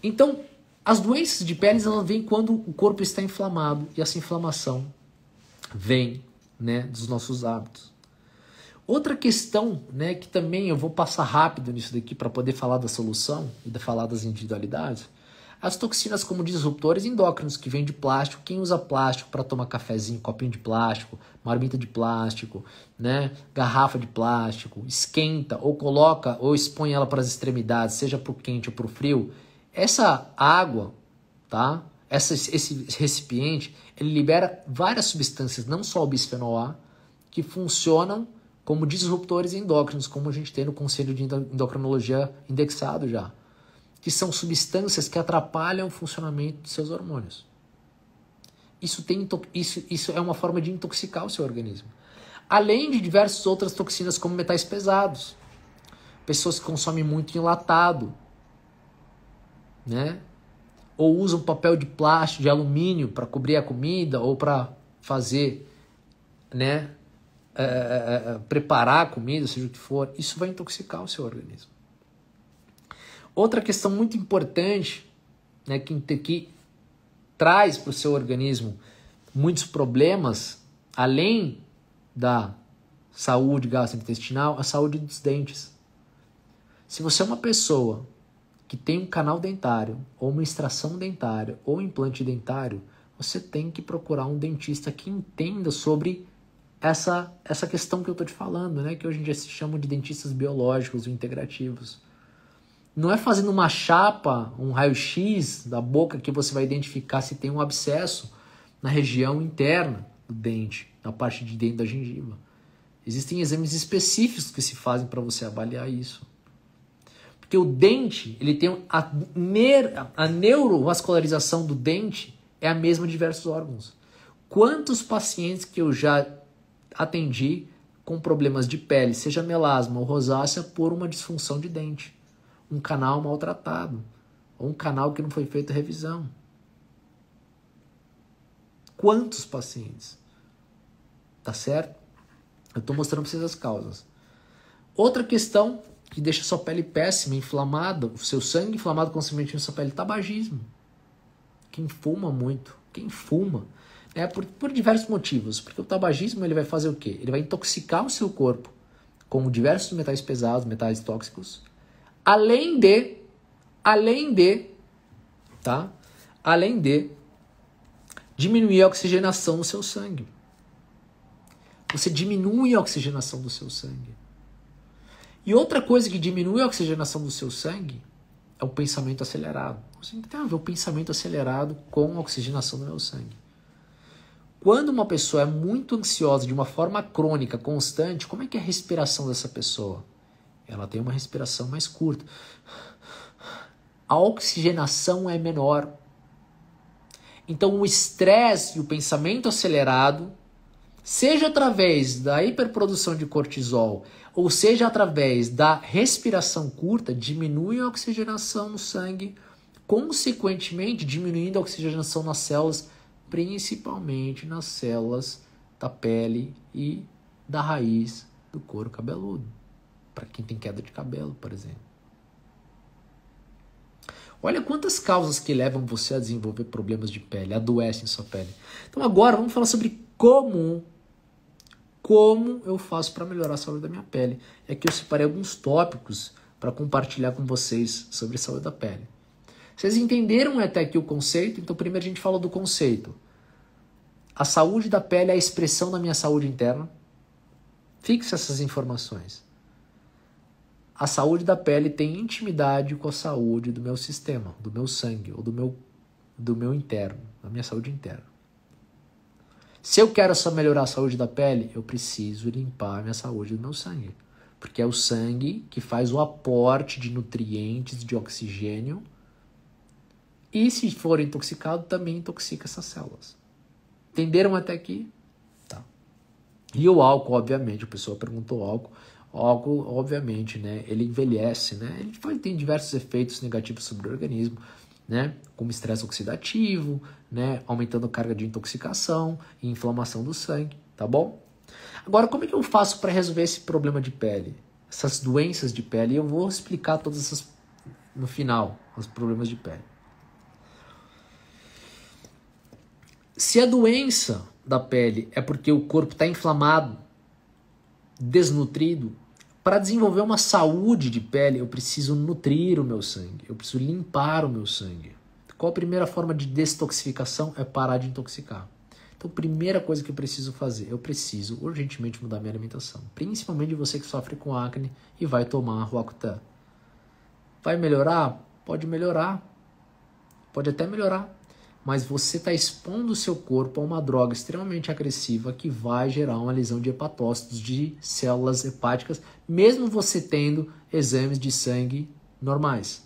Então, as doenças de pele elas vêm quando o corpo está inflamado e essa inflamação vem, né, dos nossos hábitos. Outra questão, né, que também eu vou passar rápido nisso daqui para poder falar da solução e da falar das individualidades, as toxinas como disruptores endócrinos que vêm de plástico. Quem usa plástico para tomar cafezinho, copinho de plástico, marmita de plástico, né, garrafa de plástico, esquenta ou coloca ou expõe ela para as extremidades, seja para o quente ou para o frio, essa água, tá? Essa, esse recipiente, ele libera várias substâncias, não só o bisfenol A, que funcionam como disruptores endócrinos, como a gente tem no Conselho de Endocrinologia indexado já, que são substâncias que atrapalham o funcionamento dos seus hormônios. Isso, tem, isso, isso é uma forma de intoxicar o seu organismo. Além de diversas outras toxinas, como metais pesados. Pessoas que consomem muito enlatado, né? Ou usam papel de plástico, de alumínio para cobrir a comida ou para fazer, né? É, é, é, preparar a comida, seja o que for, isso vai intoxicar o seu organismo. Outra questão muito importante né, que, que traz para o seu organismo muitos problemas, além da saúde gastrointestinal, a saúde dos dentes. Se você é uma pessoa que tem um canal dentário, ou uma extração dentária, ou um implante dentário, você tem que procurar um dentista que entenda sobre essa, essa questão que eu estou te falando, né? que hoje em dia se chamam de dentistas biológicos integrativos. Não é fazendo uma chapa, um raio-x da boca que você vai identificar se tem um abscesso na região interna do dente, na parte de dentro da gengiva. Existem exames específicos que se fazem para você avaliar isso. Porque o dente, ele tem a, a neurovascularização do dente é a mesma de diversos órgãos. Quantos pacientes que eu já atendi com problemas de pele, seja melasma ou rosácea, por uma disfunção de dente, um canal maltratado, ou um canal que não foi feito revisão. Quantos pacientes? Tá certo? Eu estou mostrando para vocês as causas. Outra questão que deixa sua pele péssima, inflamada, o seu sangue inflamado, consequentemente, sua pele, tabagismo. Quem fuma muito, quem fuma, é por, por diversos motivos, porque o tabagismo ele vai fazer o quê? Ele vai intoxicar o seu corpo com diversos metais pesados, metais tóxicos, além de, além de, tá? Além de diminuir a oxigenação do seu sangue. Você diminui a oxigenação do seu sangue. E outra coisa que diminui a oxigenação do seu sangue é o pensamento acelerado. Você tem que ter a ah, ver o pensamento acelerado com a oxigenação do meu sangue. Quando uma pessoa é muito ansiosa de uma forma crônica, constante, como é que é a respiração dessa pessoa? Ela tem uma respiração mais curta. A oxigenação é menor. Então o estresse e o pensamento acelerado, seja através da hiperprodução de cortisol, ou seja através da respiração curta, diminui a oxigenação no sangue, consequentemente diminuindo a oxigenação nas células principalmente nas células da pele e da raiz do couro cabeludo, para quem tem queda de cabelo, por exemplo. Olha quantas causas que levam você a desenvolver problemas de pele, adoecem sua pele. Então agora vamos falar sobre como como eu faço para melhorar a saúde da minha pele. É que eu separei alguns tópicos para compartilhar com vocês sobre saúde da pele. Vocês entenderam até aqui o conceito? Então, primeiro a gente fala do conceito. A saúde da pele é a expressão da minha saúde interna. Fixe essas informações. A saúde da pele tem intimidade com a saúde do meu sistema, do meu sangue ou do meu, do meu interno, da minha saúde interna. Se eu quero só melhorar a saúde da pele, eu preciso limpar a minha saúde do meu sangue. Porque é o sangue que faz o aporte de nutrientes, de oxigênio e se for intoxicado, também intoxica essas células. Entenderam até aqui? Tá. E o álcool, obviamente, a pessoa perguntou álcool. O álcool, obviamente, né, ele envelhece, né? Ele tem diversos efeitos negativos sobre o organismo, né? Como estresse oxidativo, né, aumentando a carga de intoxicação e inflamação do sangue, tá bom? Agora, como é que eu faço para resolver esse problema de pele? Essas doenças de pele, eu vou explicar todas essas no final, os problemas de pele. Se a doença da pele é porque o corpo está inflamado, desnutrido, para desenvolver uma saúde de pele, eu preciso nutrir o meu sangue, eu preciso limpar o meu sangue. Qual a primeira forma de detoxificação? É parar de intoxicar. Então, a primeira coisa que eu preciso fazer, eu preciso urgentemente mudar minha alimentação. Principalmente você que sofre com acne e vai tomar Roacutan. Vai melhorar? Pode melhorar. Pode até melhorar mas você está expondo o seu corpo a uma droga extremamente agressiva que vai gerar uma lesão de hepatócitos de células hepáticas, mesmo você tendo exames de sangue normais.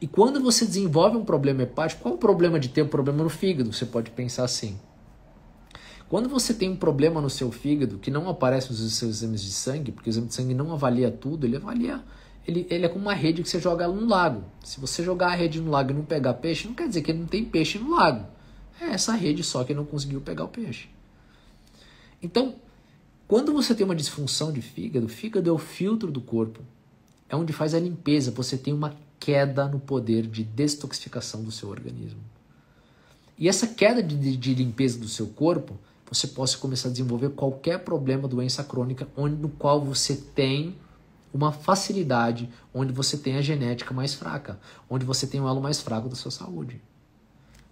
E quando você desenvolve um problema hepático, qual é o problema de ter um problema no fígado? Você pode pensar assim. Quando você tem um problema no seu fígado que não aparece nos seus exames de sangue, porque o exame de sangue não avalia tudo, ele avalia ele, ele é como uma rede que você joga no lago. Se você jogar a rede no lago e não pegar peixe, não quer dizer que não tem peixe no lago. É essa rede só que não conseguiu pegar o peixe. Então, quando você tem uma disfunção de fígado, fígado é o filtro do corpo. É onde faz a limpeza. Você tem uma queda no poder de detoxificação do seu organismo. E essa queda de, de limpeza do seu corpo, você pode começar a desenvolver qualquer problema, doença crônica, onde, no qual você tem uma facilidade onde você tem a genética mais fraca, onde você tem o elo mais fraco da sua saúde.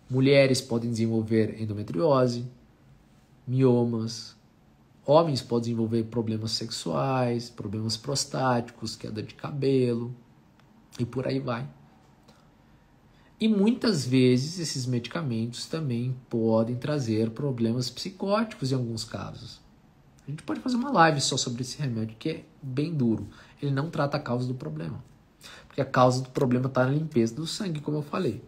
Mulheres podem desenvolver endometriose, miomas. Homens podem desenvolver problemas sexuais, problemas prostáticos, queda de cabelo e por aí vai. E muitas vezes esses medicamentos também podem trazer problemas psicóticos em alguns casos. A gente pode fazer uma live só sobre esse remédio que é bem duro ele não trata a causa do problema. Porque a causa do problema está na limpeza do sangue, como eu falei.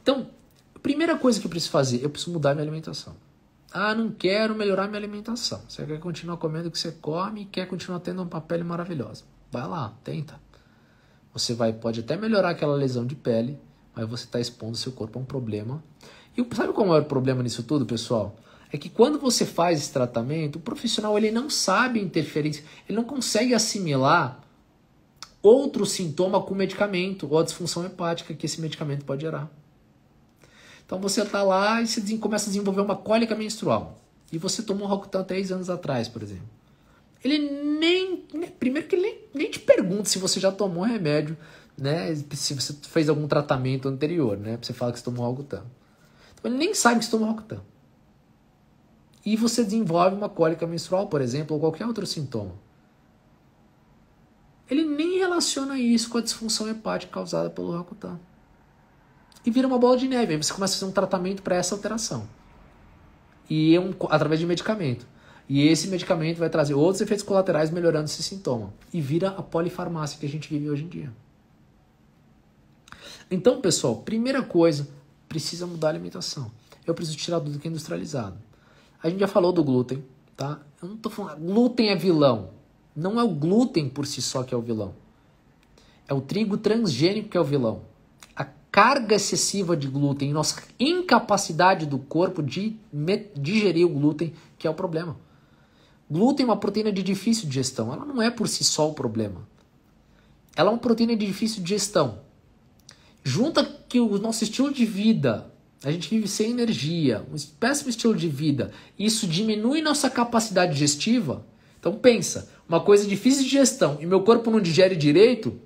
Então, a primeira coisa que eu preciso fazer, eu preciso mudar minha alimentação. Ah, não quero melhorar minha alimentação. Você quer continuar comendo o que você come e quer continuar tendo uma pele maravilhosa. Vai lá, tenta. Você vai, pode até melhorar aquela lesão de pele, mas você está expondo seu corpo a um problema. E sabe qual é o maior problema nisso tudo, pessoal? é que quando você faz esse tratamento, o profissional ele não sabe interferência, ele não consegue assimilar outro sintoma com o medicamento ou a disfunção hepática que esse medicamento pode gerar. Então você está lá e você começa a desenvolver uma cólica menstrual. E você tomou um Rocutan 10 anos atrás, por exemplo. Ele nem. Primeiro que ele nem, nem te pergunta se você já tomou remédio, né? Se você fez algum tratamento anterior, né? Pra você falar que você tomou Rocutan. Então ele nem sabe que você tomou Rocutan e você desenvolve uma cólica menstrual, por exemplo, ou qualquer outro sintoma. Ele nem relaciona isso com a disfunção hepática causada pelo Rakutan. E vira uma bola de neve, aí você começa a fazer um tratamento para essa alteração. E é um, através de medicamento. E esse medicamento vai trazer outros efeitos colaterais melhorando esse sintoma. E vira a polifarmácia que a gente vive hoje em dia. Então, pessoal, primeira coisa, precisa mudar a alimentação. Eu preciso tirar tudo que é industrializado. A gente já falou do glúten, tá? Eu não tô falando, glúten é vilão. Não é o glúten por si só que é o vilão. É o trigo transgênico que é o vilão. A carga excessiva de glúten, nossa incapacidade do corpo de digerir o glúten, que é o problema. Glúten é uma proteína de difícil digestão. Ela não é por si só o problema. Ela é uma proteína de difícil digestão. Junta que o nosso estilo de vida a gente vive sem energia, um péssimo estilo de vida. Isso diminui nossa capacidade digestiva. Então pensa, uma coisa difícil de gestão e meu corpo não digere direito,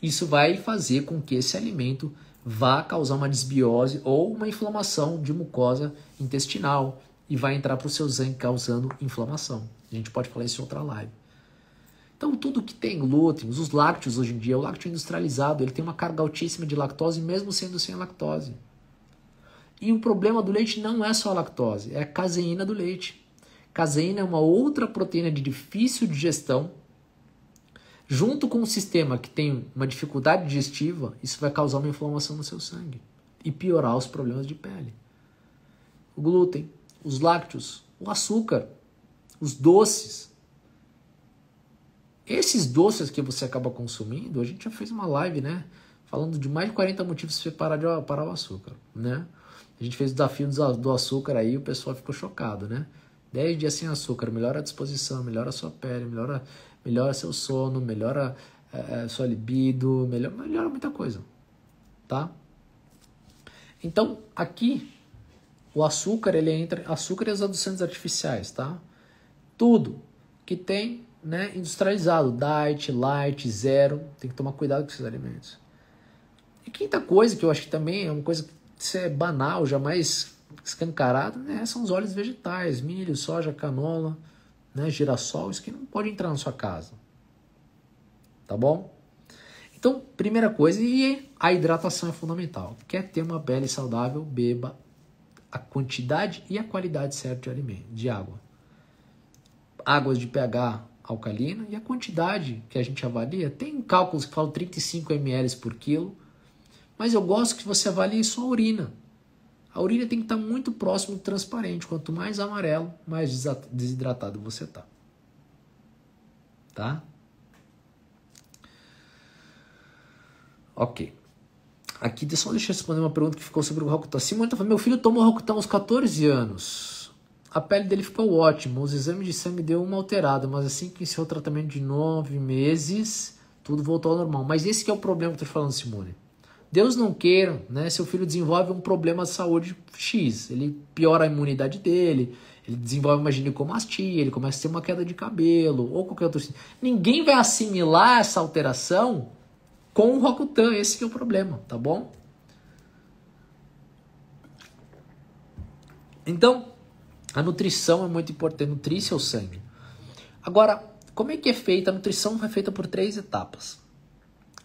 isso vai fazer com que esse alimento vá causar uma desbiose ou uma inflamação de mucosa intestinal e vai entrar para o seu zen causando inflamação. A gente pode falar isso em outra live. Então tudo que tem glúten, os lácteos hoje em dia, o lácteo industrializado, ele tem uma carga altíssima de lactose mesmo sendo sem lactose. E o problema do leite não é só a lactose, é a caseína do leite. Caseína é uma outra proteína de difícil digestão. Junto com o sistema que tem uma dificuldade digestiva, isso vai causar uma inflamação no seu sangue e piorar os problemas de pele. O glúten, os lácteos, o açúcar, os doces. Esses doces que você acaba consumindo, a gente já fez uma live, né? Falando de mais de 40 motivos para parar, de, parar o açúcar, né? A gente fez o desafio do açúcar aí, o pessoal ficou chocado, né? 10 dias sem açúcar, melhora a disposição, melhora a sua pele, melhora, melhora seu sono, melhora é, sua libido, melhora, melhora muita coisa, tá? Então, aqui, o açúcar, ele entra, açúcar e os adoçantes artificiais, tá? Tudo que tem, né, industrializado, diet, light, zero, tem que tomar cuidado com esses alimentos. E quinta coisa, que eu acho que também é uma coisa que isso é banal, jamais escancarado, né? são os óleos vegetais, milho, soja, canola, né? girassol, isso que não pode entrar na sua casa. Tá bom? Então, primeira coisa, e a hidratação é fundamental. Quer ter uma pele saudável, beba a quantidade e a qualidade certa de alimento, de água. Águas de pH alcalina e a quantidade que a gente avalia. Tem cálculos que falam 35 ml por quilo, mas eu gosto que você avalie sua urina. A urina tem que estar muito próximo do transparente. Quanto mais amarelo, mais desidratado você está. Tá? Ok. Aqui, só deixa eu responder uma pergunta que ficou sobre o Rokutan. Simone tá falando, meu filho tomou Rokutan aos 14 anos. A pele dele ficou ótima. Os exames de sangue deu uma alterada, mas assim que iniciou o tratamento de 9 meses, tudo voltou ao normal. Mas esse é o problema que eu tô falando, Simone. Deus não queira, né? Seu filho desenvolve um problema de saúde X, ele piora a imunidade dele, ele desenvolve uma ginecomastia, ele começa a ter uma queda de cabelo ou qualquer outro. Ninguém vai assimilar essa alteração com o Rokutan, esse é o problema, tá bom? Então, a nutrição é muito importante, nutrir seu é sangue. Agora, como é que é feita? A nutrição é feita por três etapas.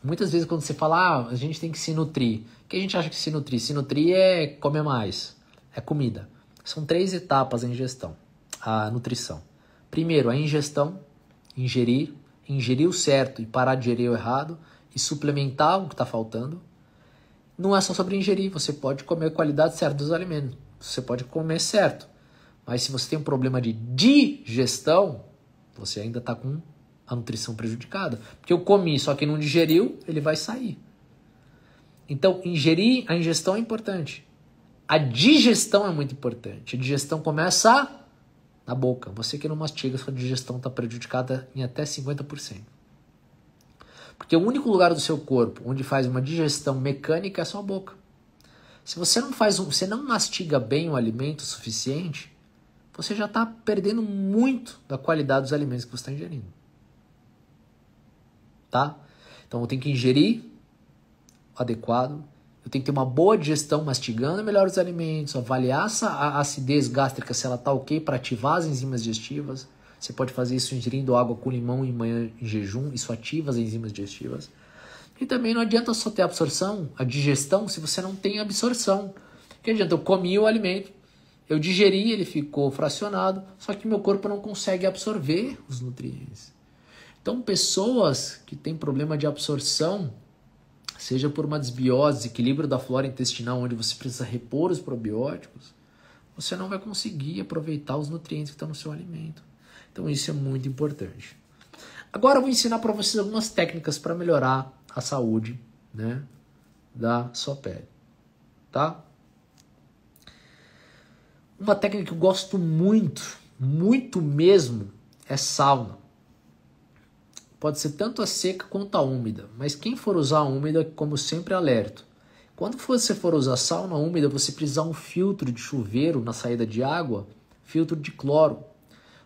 Muitas vezes quando você fala, ah, a gente tem que se nutrir. O que a gente acha que se nutrir? Se nutrir é comer mais, é comida. São três etapas a ingestão, a nutrição. Primeiro, a ingestão, ingerir, ingerir o certo e parar de ingerir o errado e suplementar o que está faltando. Não é só sobre ingerir, você pode comer a qualidade certa dos alimentos, você pode comer certo. Mas se você tem um problema de digestão, você ainda está com a nutrição prejudicada. Porque eu comi, só que não digeriu, ele vai sair. Então, ingerir, a ingestão é importante. A digestão é muito importante. A digestão começa na boca. Você que não mastiga, sua digestão está prejudicada em até 50%. Porque o único lugar do seu corpo onde faz uma digestão mecânica é a sua boca. Se você não faz, um, você não mastiga bem o alimento o suficiente, você já está perdendo muito da qualidade dos alimentos que você está ingerindo tá? Então eu tenho que ingerir adequado, eu tenho que ter uma boa digestão mastigando melhor os alimentos, avaliar essa, a acidez gástrica se ela tá ok para ativar as enzimas digestivas. Você pode fazer isso ingerindo água com limão em manhã em jejum, isso ativa as enzimas digestivas. E também não adianta só ter absorção, a digestão, se você não tem absorção. Que adianta? Eu comi o alimento, eu digeri, ele ficou fracionado, só que meu corpo não consegue absorver os nutrientes. Então, pessoas que têm problema de absorção, seja por uma desbiose, equilíbrio da flora intestinal, onde você precisa repor os probióticos, você não vai conseguir aproveitar os nutrientes que estão no seu alimento. Então, isso é muito importante. Agora, eu vou ensinar para vocês algumas técnicas para melhorar a saúde né, da sua pele. Tá? Uma técnica que eu gosto muito, muito mesmo, é sauna. Pode ser tanto a seca quanto a úmida, mas quem for usar a úmida, como sempre alerto. Quando você for usar sauna úmida, você precisa um filtro de chuveiro na saída de água, filtro de cloro.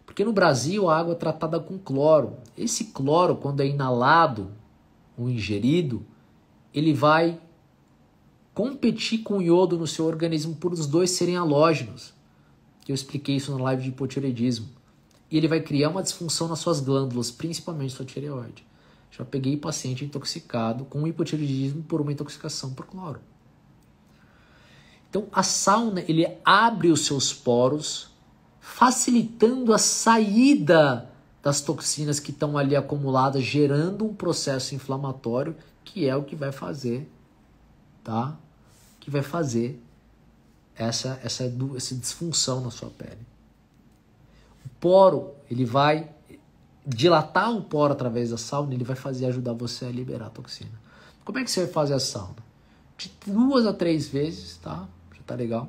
Porque no Brasil a água é tratada com cloro. Esse cloro, quando é inalado ou ingerido, ele vai competir com o iodo no seu organismo por os dois serem halógenos. Que eu expliquei isso na live de hipotireoidismo e ele vai criar uma disfunção nas suas glândulas, principalmente sua tireoide. Já peguei paciente intoxicado com hipotireoidismo por uma intoxicação por cloro. Então a sauna ele abre os seus poros, facilitando a saída das toxinas que estão ali acumuladas, gerando um processo inflamatório que é o que vai fazer, tá? Que vai fazer essa essa, essa disfunção na sua pele poro, ele vai dilatar o poro através da sauna, ele vai fazer ajudar você a liberar a toxina. Como é que você vai fazer a sauna? De duas a três vezes, tá? Já tá legal.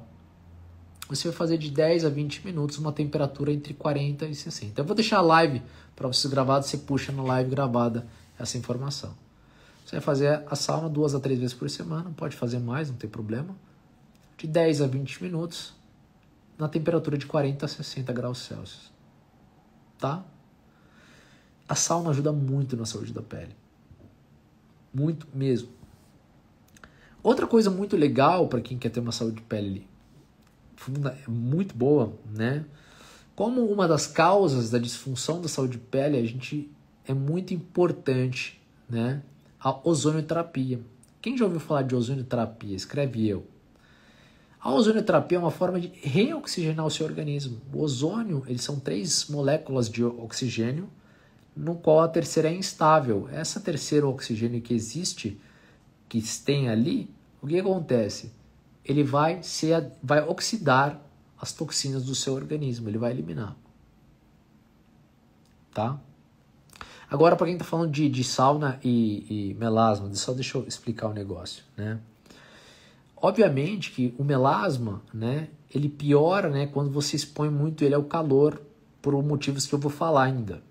Você vai fazer de 10 a 20 minutos, uma temperatura entre 40 e 60. Eu vou deixar a live para vocês gravada, você puxa na live gravada essa informação. Você vai fazer a sauna duas a três vezes por semana, pode fazer mais, não tem problema. De 10 a 20 minutos, na temperatura de 40 a 60 graus Celsius tá? A sauna ajuda muito na saúde da pele. Muito mesmo. Outra coisa muito legal para quem quer ter uma saúde de pele muito boa, né? Como uma das causas da disfunção da saúde de pele, a gente é muito importante, né? A ozonioterapia. Quem já ouviu falar de ozonioterapia? Escreve eu. A ozonioterapia é uma forma de reoxigenar o seu organismo. O ozônio, eles são três moléculas de oxigênio, no qual a terceira é instável. Essa terceira oxigênio que existe, que tem ali, o que acontece? Ele vai, ser, vai oxidar as toxinas do seu organismo, ele vai eliminar. Tá? Agora, para quem está falando de, de sauna e, e melasma, só deixa eu explicar o um negócio, né? Obviamente que o melasma, né, ele piora, né, quando você expõe muito ele ao calor, por motivos que eu vou falar ainda.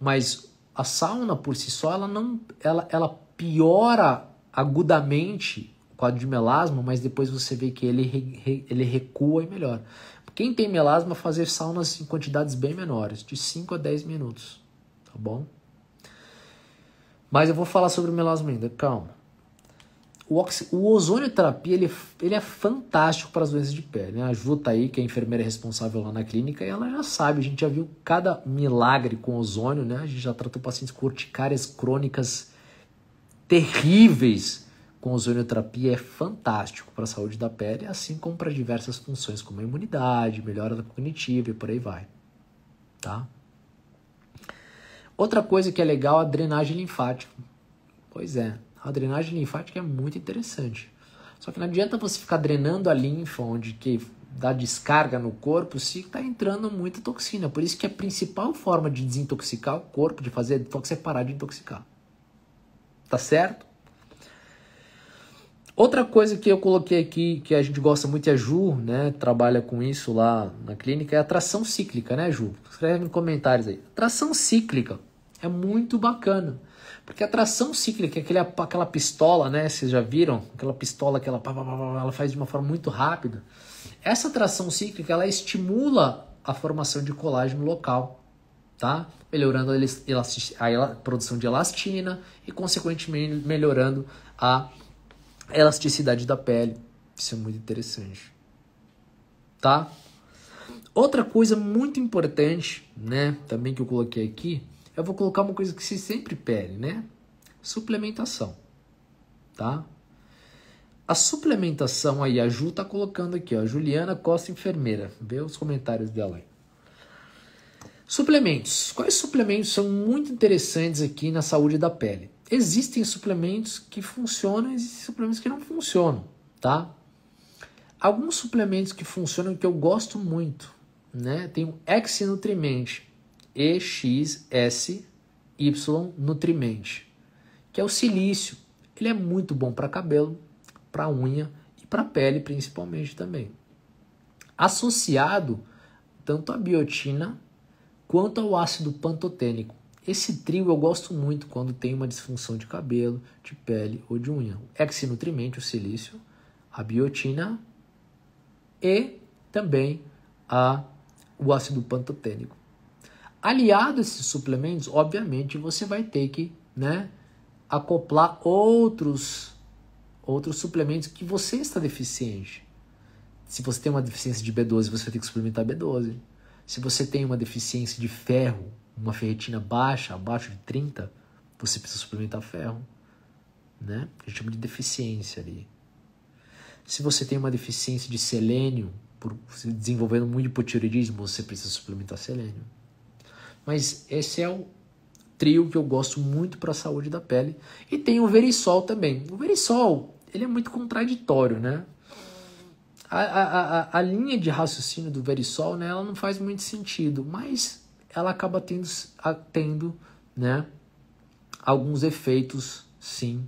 Mas a sauna por si só, ela não, ela, ela piora agudamente o quadro de melasma, mas depois você vê que ele, re, ele recua e melhora. Quem tem melasma, fazer saunas em quantidades bem menores, de 5 a 10 minutos, tá bom? Mas eu vou falar sobre o melasma ainda, calma. O, o ozônio terapia ele, é ele é fantástico para as doenças de pele. Né? A Ju tá aí, que é a enfermeira responsável lá na clínica, e ela já sabe, a gente já viu cada milagre com ozônio, né? A gente já tratou pacientes com urticárias crônicas terríveis com ozonioterapia é fantástico para a saúde da pele, assim como para diversas funções como a imunidade, melhora da cognitiva e por aí vai, tá? Outra coisa que é legal é a drenagem linfática. Pois é, a drenagem linfática é muito interessante. Só que não adianta você ficar drenando a linfa, onde que dá descarga no corpo, se está entrando muita toxina. Por isso que a principal forma de desintoxicar o corpo, de fazer detox, é parar de intoxicar. Tá certo? Outra coisa que eu coloquei aqui, que a gente gosta muito, é a Ju, né? Trabalha com isso lá na clínica, é a tração cíclica, né, Ju? Escreve nos comentários aí. Tração cíclica é muito bacana. Porque a tração cíclica, aquele, aquela pistola, né? Vocês já viram? Aquela pistola que ela, pá, pá, pá, ela faz de uma forma muito rápida. Essa tração cíclica, ela estimula a formação de colágeno local, tá? Melhorando a, a produção de elastina e, consequentemente, melhorando a elasticidade da pele. Isso é muito interessante, tá? Outra coisa muito importante, né, também que eu coloquei aqui, eu vou colocar uma coisa que se sempre pede, né? Suplementação, tá? A suplementação aí, a Ju tá colocando aqui, ó, Juliana Costa Enfermeira, vê os comentários dela aí. Suplementos. Quais suplementos são muito interessantes aqui na saúde da pele? Existem suplementos que funcionam e existem suplementos que não funcionam, tá? Alguns suplementos que funcionam que eu gosto muito, né? Tem o ex Nutrimente. EXSY Nutriment, que é o silício. Ele é muito bom para cabelo, para unha e para pele principalmente também. Associado tanto à biotina quanto ao ácido pantotênico. Esse trio eu gosto muito quando tem uma disfunção de cabelo, de pele ou de unha. O exinutrimente, o silício, a biotina e também a, o ácido pantotênico. Aliado a esses suplementos, obviamente você vai ter que né, acoplar outros, outros suplementos que você está deficiente. Se você tem uma deficiência de B12, você vai ter que suplementar B12. Se você tem uma deficiência de ferro, uma ferritina baixa, abaixo de 30, você precisa suplementar ferro. Né? A gente chama de deficiência ali. Se você tem uma deficiência de selênio, por se desenvolvendo muito hipotireoidismo, você precisa suplementar selênio. Mas esse é o trio que eu gosto muito para a saúde da pele. E tem o Verisol também. O Verisol, ele é muito contraditório, né? A, a, a, a linha de raciocínio do Verisol, né, ela não faz muito sentido, mas ela acaba tendo, tendo né, alguns efeitos, sim,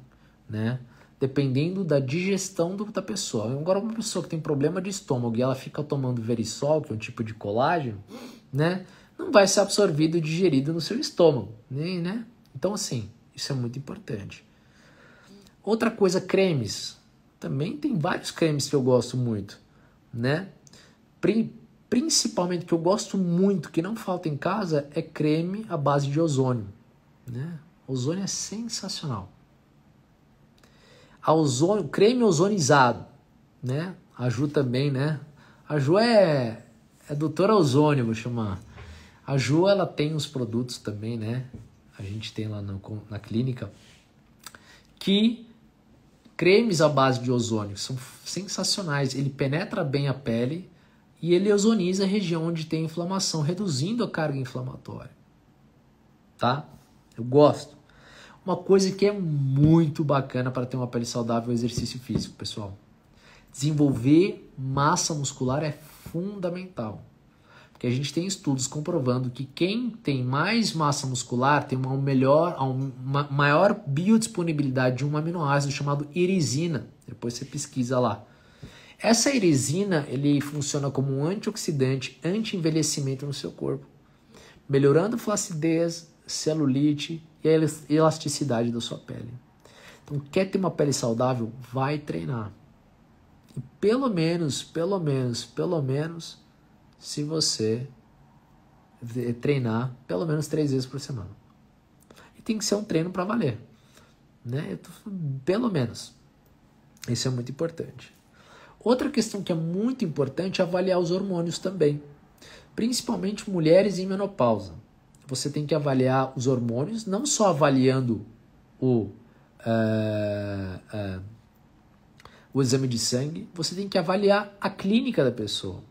né? Dependendo da digestão do, da pessoa. Agora, uma pessoa que tem problema de estômago e ela fica tomando verisol, que é um tipo de colágeno, né? não vai ser absorvido e digerido no seu estômago, nem, né? Então, assim, isso é muito importante. Outra coisa, cremes. Também tem vários cremes que eu gosto muito, né? Pri principalmente que eu gosto muito, que não falta em casa, é creme à base de ozônio, né? Ozônio é sensacional. A ozônio, creme ozonizado, né? A Ju também, né? A Ju é, é doutora ozônio, vou chamar. A Jo, ela tem os produtos também, né? A gente tem lá no, na clínica. Que cremes à base de ozônio são sensacionais. Ele penetra bem a pele e ele ozoniza a região onde tem inflamação, reduzindo a carga inflamatória. Tá? Eu gosto. Uma coisa que é muito bacana para ter uma pele saudável é o exercício físico, pessoal. Desenvolver massa muscular é fundamental que a gente tem estudos comprovando que quem tem mais massa muscular tem uma melhor, uma maior biodisponibilidade de um aminoácido chamado irisina. Depois você pesquisa lá. Essa irisina ele funciona como um antioxidante anti-envelhecimento no seu corpo, melhorando flacidez, celulite e a elasticidade da sua pele. Então, quer ter uma pele saudável? Vai treinar. E pelo menos, pelo menos, pelo menos se você treinar pelo menos três vezes por semana. E tem que ser um treino para valer, né? Tô, pelo menos. Isso é muito importante. Outra questão que é muito importante é avaliar os hormônios também, principalmente mulheres em menopausa. Você tem que avaliar os hormônios, não só avaliando o, uh, uh, o exame de sangue, você tem que avaliar a clínica da pessoa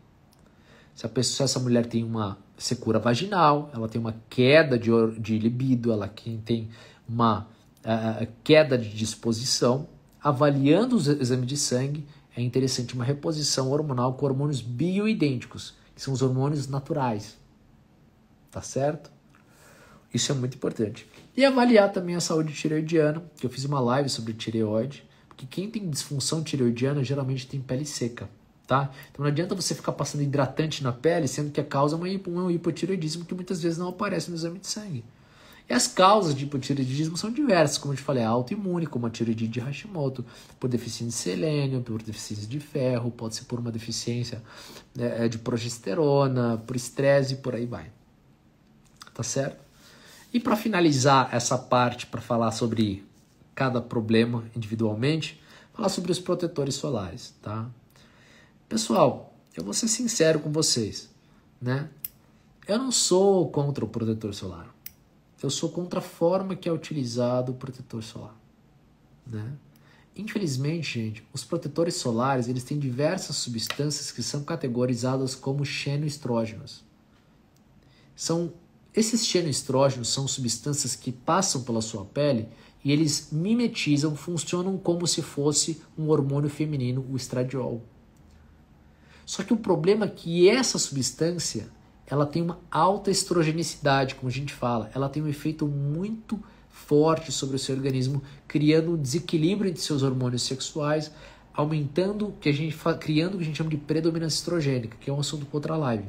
se, a pessoa, essa mulher tem uma secura vaginal, ela tem uma queda de, de libido, ela quem tem uma uh, queda de disposição, avaliando o exame de sangue, é interessante uma reposição hormonal com hormônios bioidênticos, que são os hormônios naturais. Tá certo? Isso é muito importante. E avaliar também a saúde tireoidiana, que eu fiz uma live sobre tireoide, porque quem tem disfunção tireoidiana geralmente tem pele seca tá? Então não adianta você ficar passando hidratante na pele, sendo que a causa é um hipotireoidismo que muitas vezes não aparece no exame de sangue. E as causas de hipotireoidismo são diversas, como eu te falei, é autoimune, como a tireoidite de Hashimoto, por deficiência de selênio, por deficiência de ferro, pode ser por uma deficiência né, é, de progesterona, por estresse e por aí vai. Tá certo? E para finalizar essa parte, para falar sobre cada problema individualmente, falar sobre os protetores solares, tá? Pessoal, eu vou ser sincero com vocês, né? Eu não sou contra o protetor solar. Eu sou contra a forma que é utilizado o protetor solar, né? Infelizmente, gente, os protetores solares, eles têm diversas substâncias que são categorizadas como xenoestrógenos. São esses xenoestrógenos são substâncias que passam pela sua pele e eles mimetizam, funcionam como se fosse um hormônio feminino, o estradiol. Só que o problema é que essa substância ela tem uma alta estrogenicidade, como a gente fala, ela tem um efeito muito forte sobre o seu organismo, criando um desequilíbrio entre seus hormônios sexuais, aumentando que a gente criando o que a gente chama de predominância estrogênica, que é um assunto para outra live.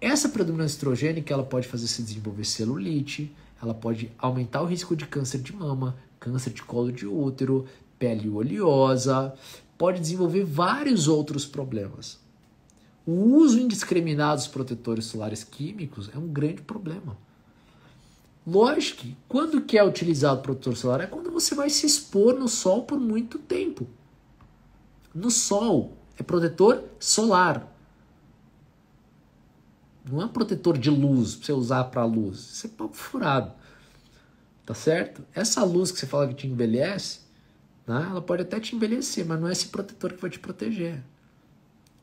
Essa predominância estrogênica ela pode fazer se desenvolver celulite, ela pode aumentar o risco de câncer de mama, câncer de colo de útero, pele oleosa, pode desenvolver vários outros problemas. O uso indiscriminado dos protetores solares químicos é um grande problema. Lógico que quando que é utilizado o protetor solar é quando você vai se expor no sol por muito tempo. No sol é protetor solar. Não é um protetor de luz para você usar para luz. Isso é papo furado. Tá certo? Essa luz que você fala que te envelhece né? Ela pode até te envelhecer, mas não é esse protetor que vai te proteger.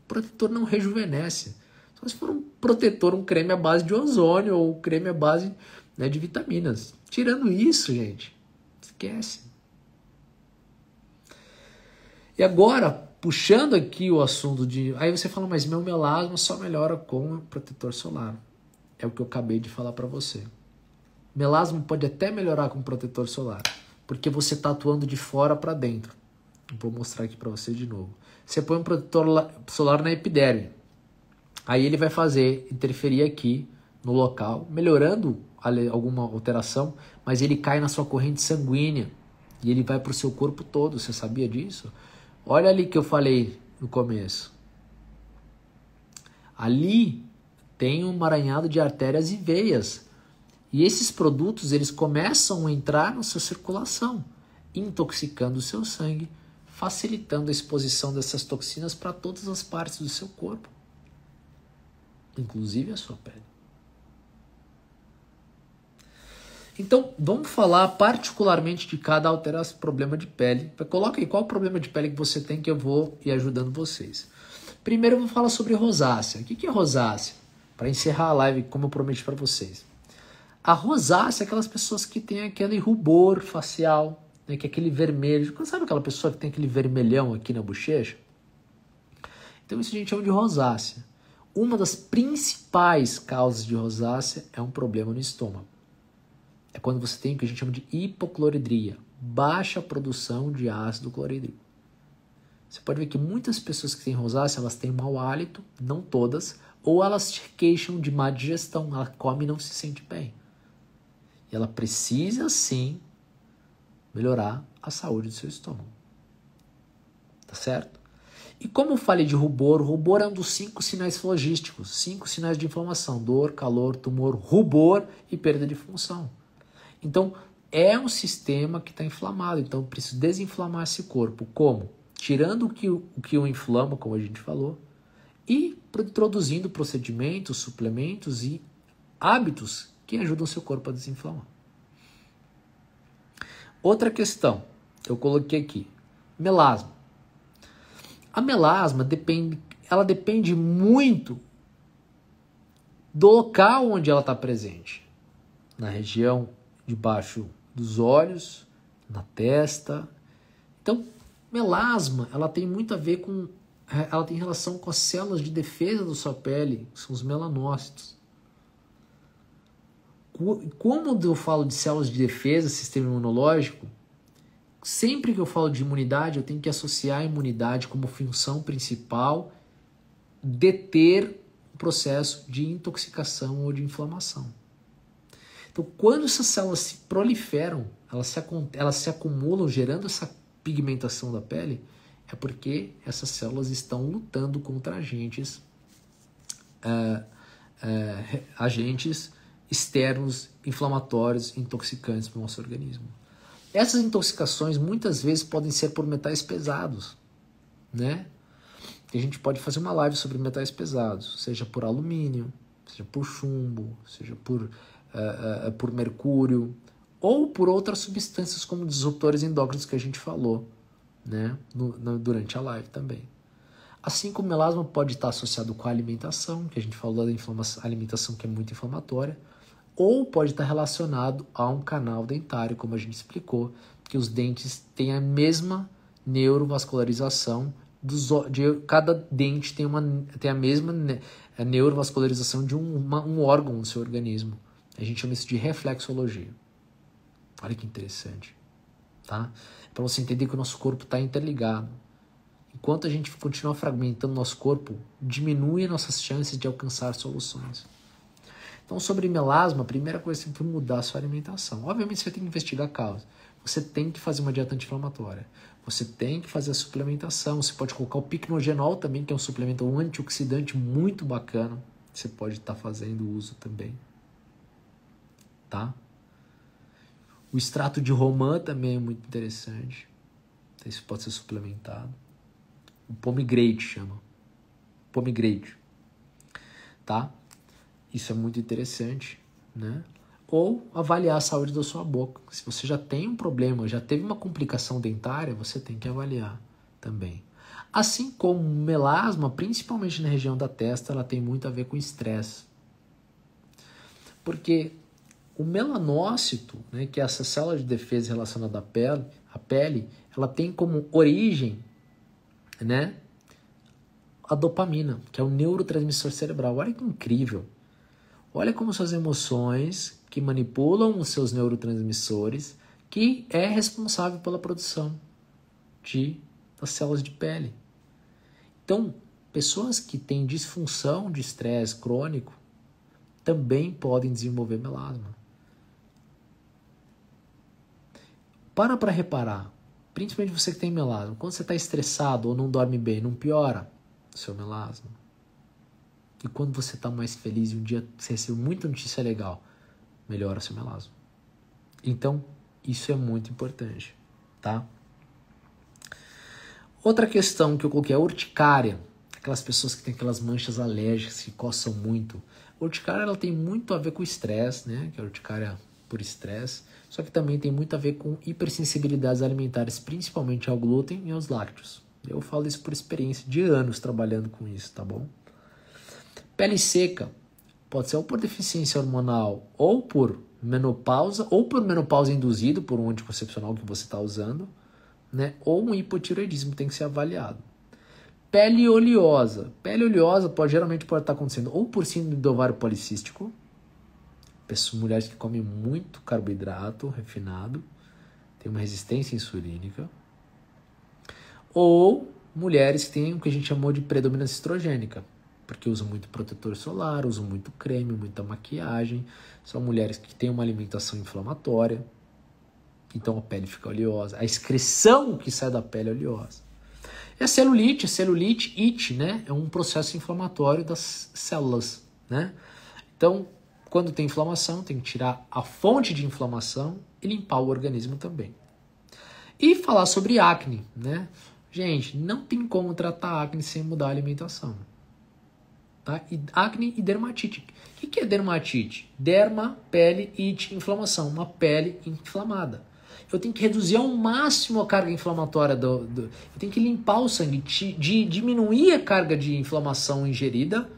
O protetor não rejuvenesce. Só se for um protetor, um creme à base de ozônio ou um creme à base né, de vitaminas. Tirando isso, gente, esquece. E agora, puxando aqui o assunto de. Aí você fala, mas meu melasma só melhora com protetor solar. É o que eu acabei de falar para você. Melasma pode até melhorar com protetor solar porque você está atuando de fora para dentro. Vou mostrar aqui para você de novo. Você põe um protetor solar na epiderme. Aí ele vai fazer interferir aqui no local, melhorando alguma alteração, mas ele cai na sua corrente sanguínea e ele vai para o seu corpo todo. Você sabia disso? Olha ali que eu falei no começo. Ali tem um maranhado de artérias e veias e esses produtos eles começam a entrar na sua circulação, intoxicando o seu sangue, facilitando a exposição dessas toxinas para todas as partes do seu corpo, inclusive a sua pele. Então, vamos falar particularmente de cada alteração, problema de pele. Coloca aí qual problema de pele que você tem que eu vou ir ajudando vocês. Primeiro, eu vou falar sobre rosácea. O que é rosácea? Para encerrar a live, como eu prometi para vocês. A rosácea é aquelas pessoas que têm aquele rubor facial, né, que é aquele vermelho. Você sabe aquela pessoa que tem aquele vermelhão aqui na bochecha? Então isso a gente chama de rosácea. Uma das principais causas de rosácea é um problema no estômago. É quando você tem o que a gente chama de hipocloridria, baixa produção de ácido clorídrico. Você pode ver que muitas pessoas que têm rosácea, elas têm mau hálito, não todas, ou elas se queixam de má digestão, ela come e não se sente bem. E ela precisa sim melhorar a saúde do seu estômago. Tá certo? E como eu falei de rubor, rubor é um dos cinco sinais flogísticos, cinco sinais de inflamação: dor, calor, tumor, rubor e perda de função. Então, é um sistema que está inflamado, então preciso desinflamar esse corpo. Como? Tirando o que o que o inflama, como a gente falou, e introduzindo procedimentos, suplementos e hábitos que ajudam o seu corpo a desinflamar. Outra questão, eu coloquei aqui, melasma. A melasma depende, ela depende muito do local onde ela está presente, na região debaixo dos olhos, na testa. Então, melasma, ela tem muito a ver com, ela tem relação com as células de defesa da sua pele, que são os melanócitos. Como eu falo de células de defesa, sistema imunológico, sempre que eu falo de imunidade, eu tenho que associar a imunidade como função principal deter o processo de intoxicação ou de inflamação. Então, quando essas células se proliferam, elas se, elas se acumulam, gerando essa pigmentação da pele, é porque essas células estão lutando contra agentes, uh, uh, agentes externos inflamatórios intoxicantes para o nosso organismo. Essas intoxicações muitas vezes podem ser por metais pesados, né? E a gente pode fazer uma live sobre metais pesados, seja por alumínio, seja por chumbo, seja por, uh, uh, por mercúrio, ou por outras substâncias como disruptores endócrinos que a gente falou né? No, no, durante a live também. Assim como o melasma pode estar associado com a alimentação, que a gente falou da alimentação que é muito inflamatória, ou pode estar relacionado a um canal dentário, como a gente explicou, que os dentes têm a mesma neurovascularização dos, de, cada dente tem, uma, tem a mesma ne, a é, neurovascularização de um, uma, um órgão do seu organismo. A gente chama isso de reflexologia. Olha que interessante, tá? É Para você entender que o nosso corpo está interligado. Enquanto a gente continuar fragmentando nosso corpo, diminui nossas chances de alcançar soluções. Então, sobre melasma, a primeira coisa é você tem que mudar a sua alimentação. Obviamente, você tem que investigar a causa. Você tem que fazer uma dieta anti-inflamatória. Você tem que fazer a suplementação. Você pode colocar o picnogenol também, que é um suplemento um antioxidante muito bacana. Você pode estar tá fazendo uso também. Tá? O extrato de romã também é muito interessante. isso pode ser suplementado. O pomigrate chama. Pomigrate. Tá? Isso é muito interessante, né? Ou avaliar a saúde da sua boca. Se você já tem um problema, já teve uma complicação dentária, você tem que avaliar também. Assim como melasma, principalmente na região da testa, ela tem muito a ver com estresse. Porque o melanócito, né, que é essa célula de defesa relacionada à pele, a pele, ela tem como origem, né, a dopamina, que é o neurotransmissor cerebral. Olha que incrível. Olha como suas emoções, que manipulam os seus neurotransmissores, que é responsável pela produção de das células de pele. Então, pessoas que têm disfunção de estresse crônico também podem desenvolver melasma. Para para reparar, principalmente você que tem melasma, quando você está estressado ou não dorme bem, não piora o seu melasma que quando você está mais feliz e um dia você recebe muita notícia legal, melhora seu melasma. Então, isso é muito importante, tá? Outra questão que eu coloquei é a urticária. Aquelas pessoas que têm aquelas manchas alérgicas que coçam muito. A urticária ela tem muito a ver com estresse, né? Que é a urticária por estresse. Só que também tem muito a ver com hipersensibilidades alimentares, principalmente ao glúten e aos lácteos. Eu falo isso por experiência de anos trabalhando com isso, tá bom? Pele seca, pode ser ou por deficiência hormonal, ou por menopausa, ou por menopausa induzido por um anticoncepcional que você está usando, né? ou um hipotiroidismo tem que ser avaliado. Pele oleosa. Pele oleosa pode, geralmente pode estar tá acontecendo ou por síndrome do ovário policístico, pessoas, mulheres que comem muito carboidrato refinado, tem uma resistência insulínica, ou mulheres que têm o que a gente chamou de predominância estrogênica, porque usam muito protetor solar, usam muito creme, muita maquiagem. São mulheres que têm uma alimentação inflamatória, então a pele fica oleosa. A excreção que sai da pele é oleosa. E é a celulite, a celulite, it, né? É um processo inflamatório das células, né? Então, quando tem inflamação, tem que tirar a fonte de inflamação e limpar o organismo também. E falar sobre acne, né? Gente, não tem como tratar acne sem mudar a alimentação. Tá? E acne e dermatite. O que é dermatite? Derma, pele, e inflamação. Uma pele inflamada. Eu tenho que reduzir ao máximo a carga inflamatória do. do eu tenho que limpar o sangue, de, diminuir a carga de inflamação ingerida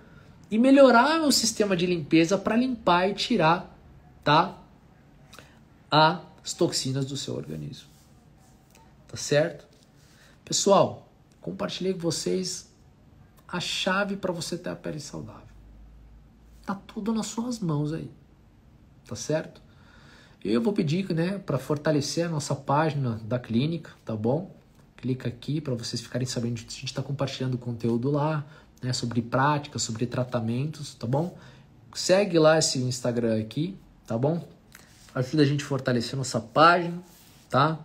e melhorar o sistema de limpeza para limpar e tirar tá, as toxinas do seu organismo. Tá certo? Pessoal, compartilhei com vocês a chave para você ter a pele saudável. Tá tudo nas suas mãos aí. Tá certo? Eu vou pedir, né, para fortalecer a nossa página da clínica, tá bom? Clica aqui para vocês ficarem sabendo que a gente está compartilhando conteúdo lá, né, sobre práticas, sobre tratamentos, tá bom? Segue lá esse Instagram aqui, tá bom? Ajuda a gente a fortalecer a nossa página, tá?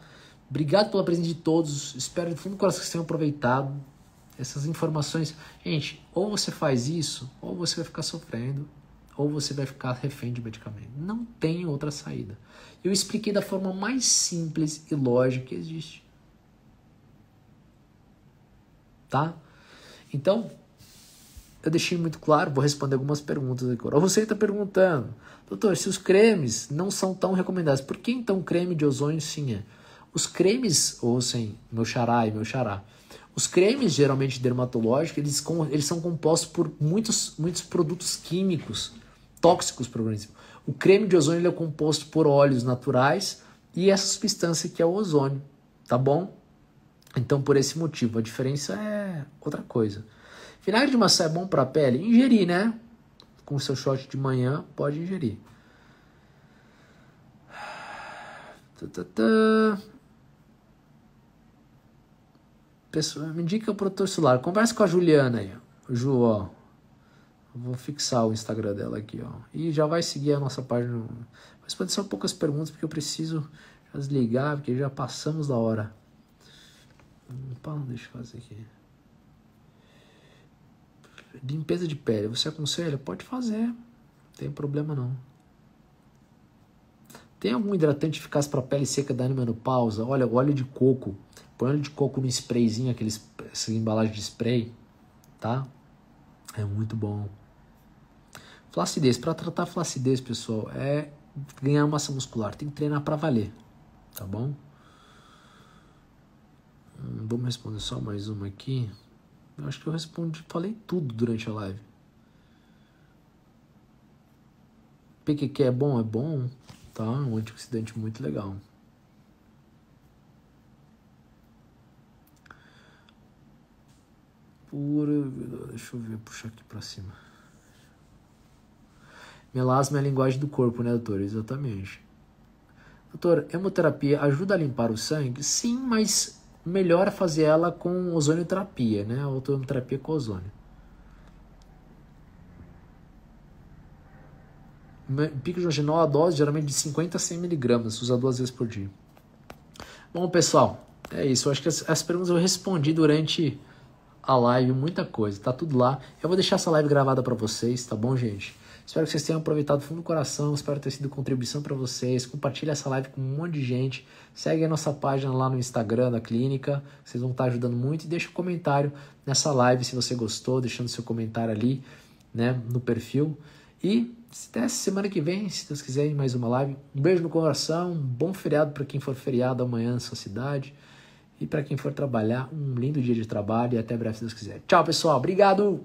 Obrigado pela presença de todos. Espero de fundo do coração que vocês tenham aproveitado essas informações. Gente, ou você faz isso, ou você vai ficar sofrendo, ou você vai ficar refém de medicamento. Não tem outra saída. Eu expliquei da forma mais simples e lógica que existe. Tá? Então, eu deixei muito claro, vou responder algumas perguntas agora. Você está perguntando, doutor, se os cremes não são tão recomendados, por que então creme de ozônio sim é? Os cremes, ou sem meu xará e meu xará, os cremes, geralmente dermatológicos, eles, com, eles são compostos por muitos, muitos produtos químicos tóxicos para o organismo. O creme de ozônio é composto por óleos naturais e essa substância que é o ozônio, tá bom? Então, por esse motivo, a diferença é outra coisa. Vinagre de maçã é bom para a pele? Ingerir, né? Com o seu shot de manhã, pode ingerir. Pessoa, me indica o protetor solar. Converse com a Juliana aí. Ju, ó. Vou fixar o Instagram dela aqui, ó. E já vai seguir a nossa página. Mas pode ser poucas perguntas, porque eu preciso desligar, porque já passamos da hora. Opa, hum, deixa eu fazer aqui. Limpeza de pele, você aconselha? Pode fazer, não tem problema não. Tem algum hidratante eficaz para pele seca da menopausa? Olha, óleo de coco. Põe óleo de coco no sprayzinho, aqueles, essa embalagem de spray, tá? É muito bom. Flacidez. Para tratar flacidez, pessoal, é ganhar massa muscular. Tem que treinar para valer, tá bom? Hum, vamos responder só mais uma aqui. Eu acho que eu respondi, falei tudo durante a live. PQQ é bom? É bom, tá? Um antioxidante muito legal. por. Deixa eu ver, puxar aqui pra cima. Melasma é a linguagem do corpo, né, doutor? Exatamente. Doutor, hemoterapia ajuda a limpar o sangue? Sim, mas melhor fazer ela com ozonioterapia, né? Autoterapia com ozônio. Pico de a dose geralmente de 50 a 100 miligramas, usa duas vezes por dia. Bom, pessoal, é isso. Eu acho que as, as perguntas eu respondi durante a live, muita coisa, tá tudo lá. Eu vou deixar essa live gravada para vocês, tá bom, gente? Espero que vocês tenham aproveitado do fundo do coração, espero ter sido contribuição para vocês. Compartilha essa live com um monte de gente. Segue a nossa página lá no Instagram da clínica, vocês vão estar ajudando muito. E deixa um comentário nessa live se você gostou, deixando seu comentário ali, né, no perfil. E até semana que vem, se Deus quiser, mais uma live. Um beijo no coração, um bom feriado para quem for feriado amanhã na sua cidade. E para quem for trabalhar, um lindo dia de trabalho e até breve se Deus quiser. Tchau, pessoal. Obrigado!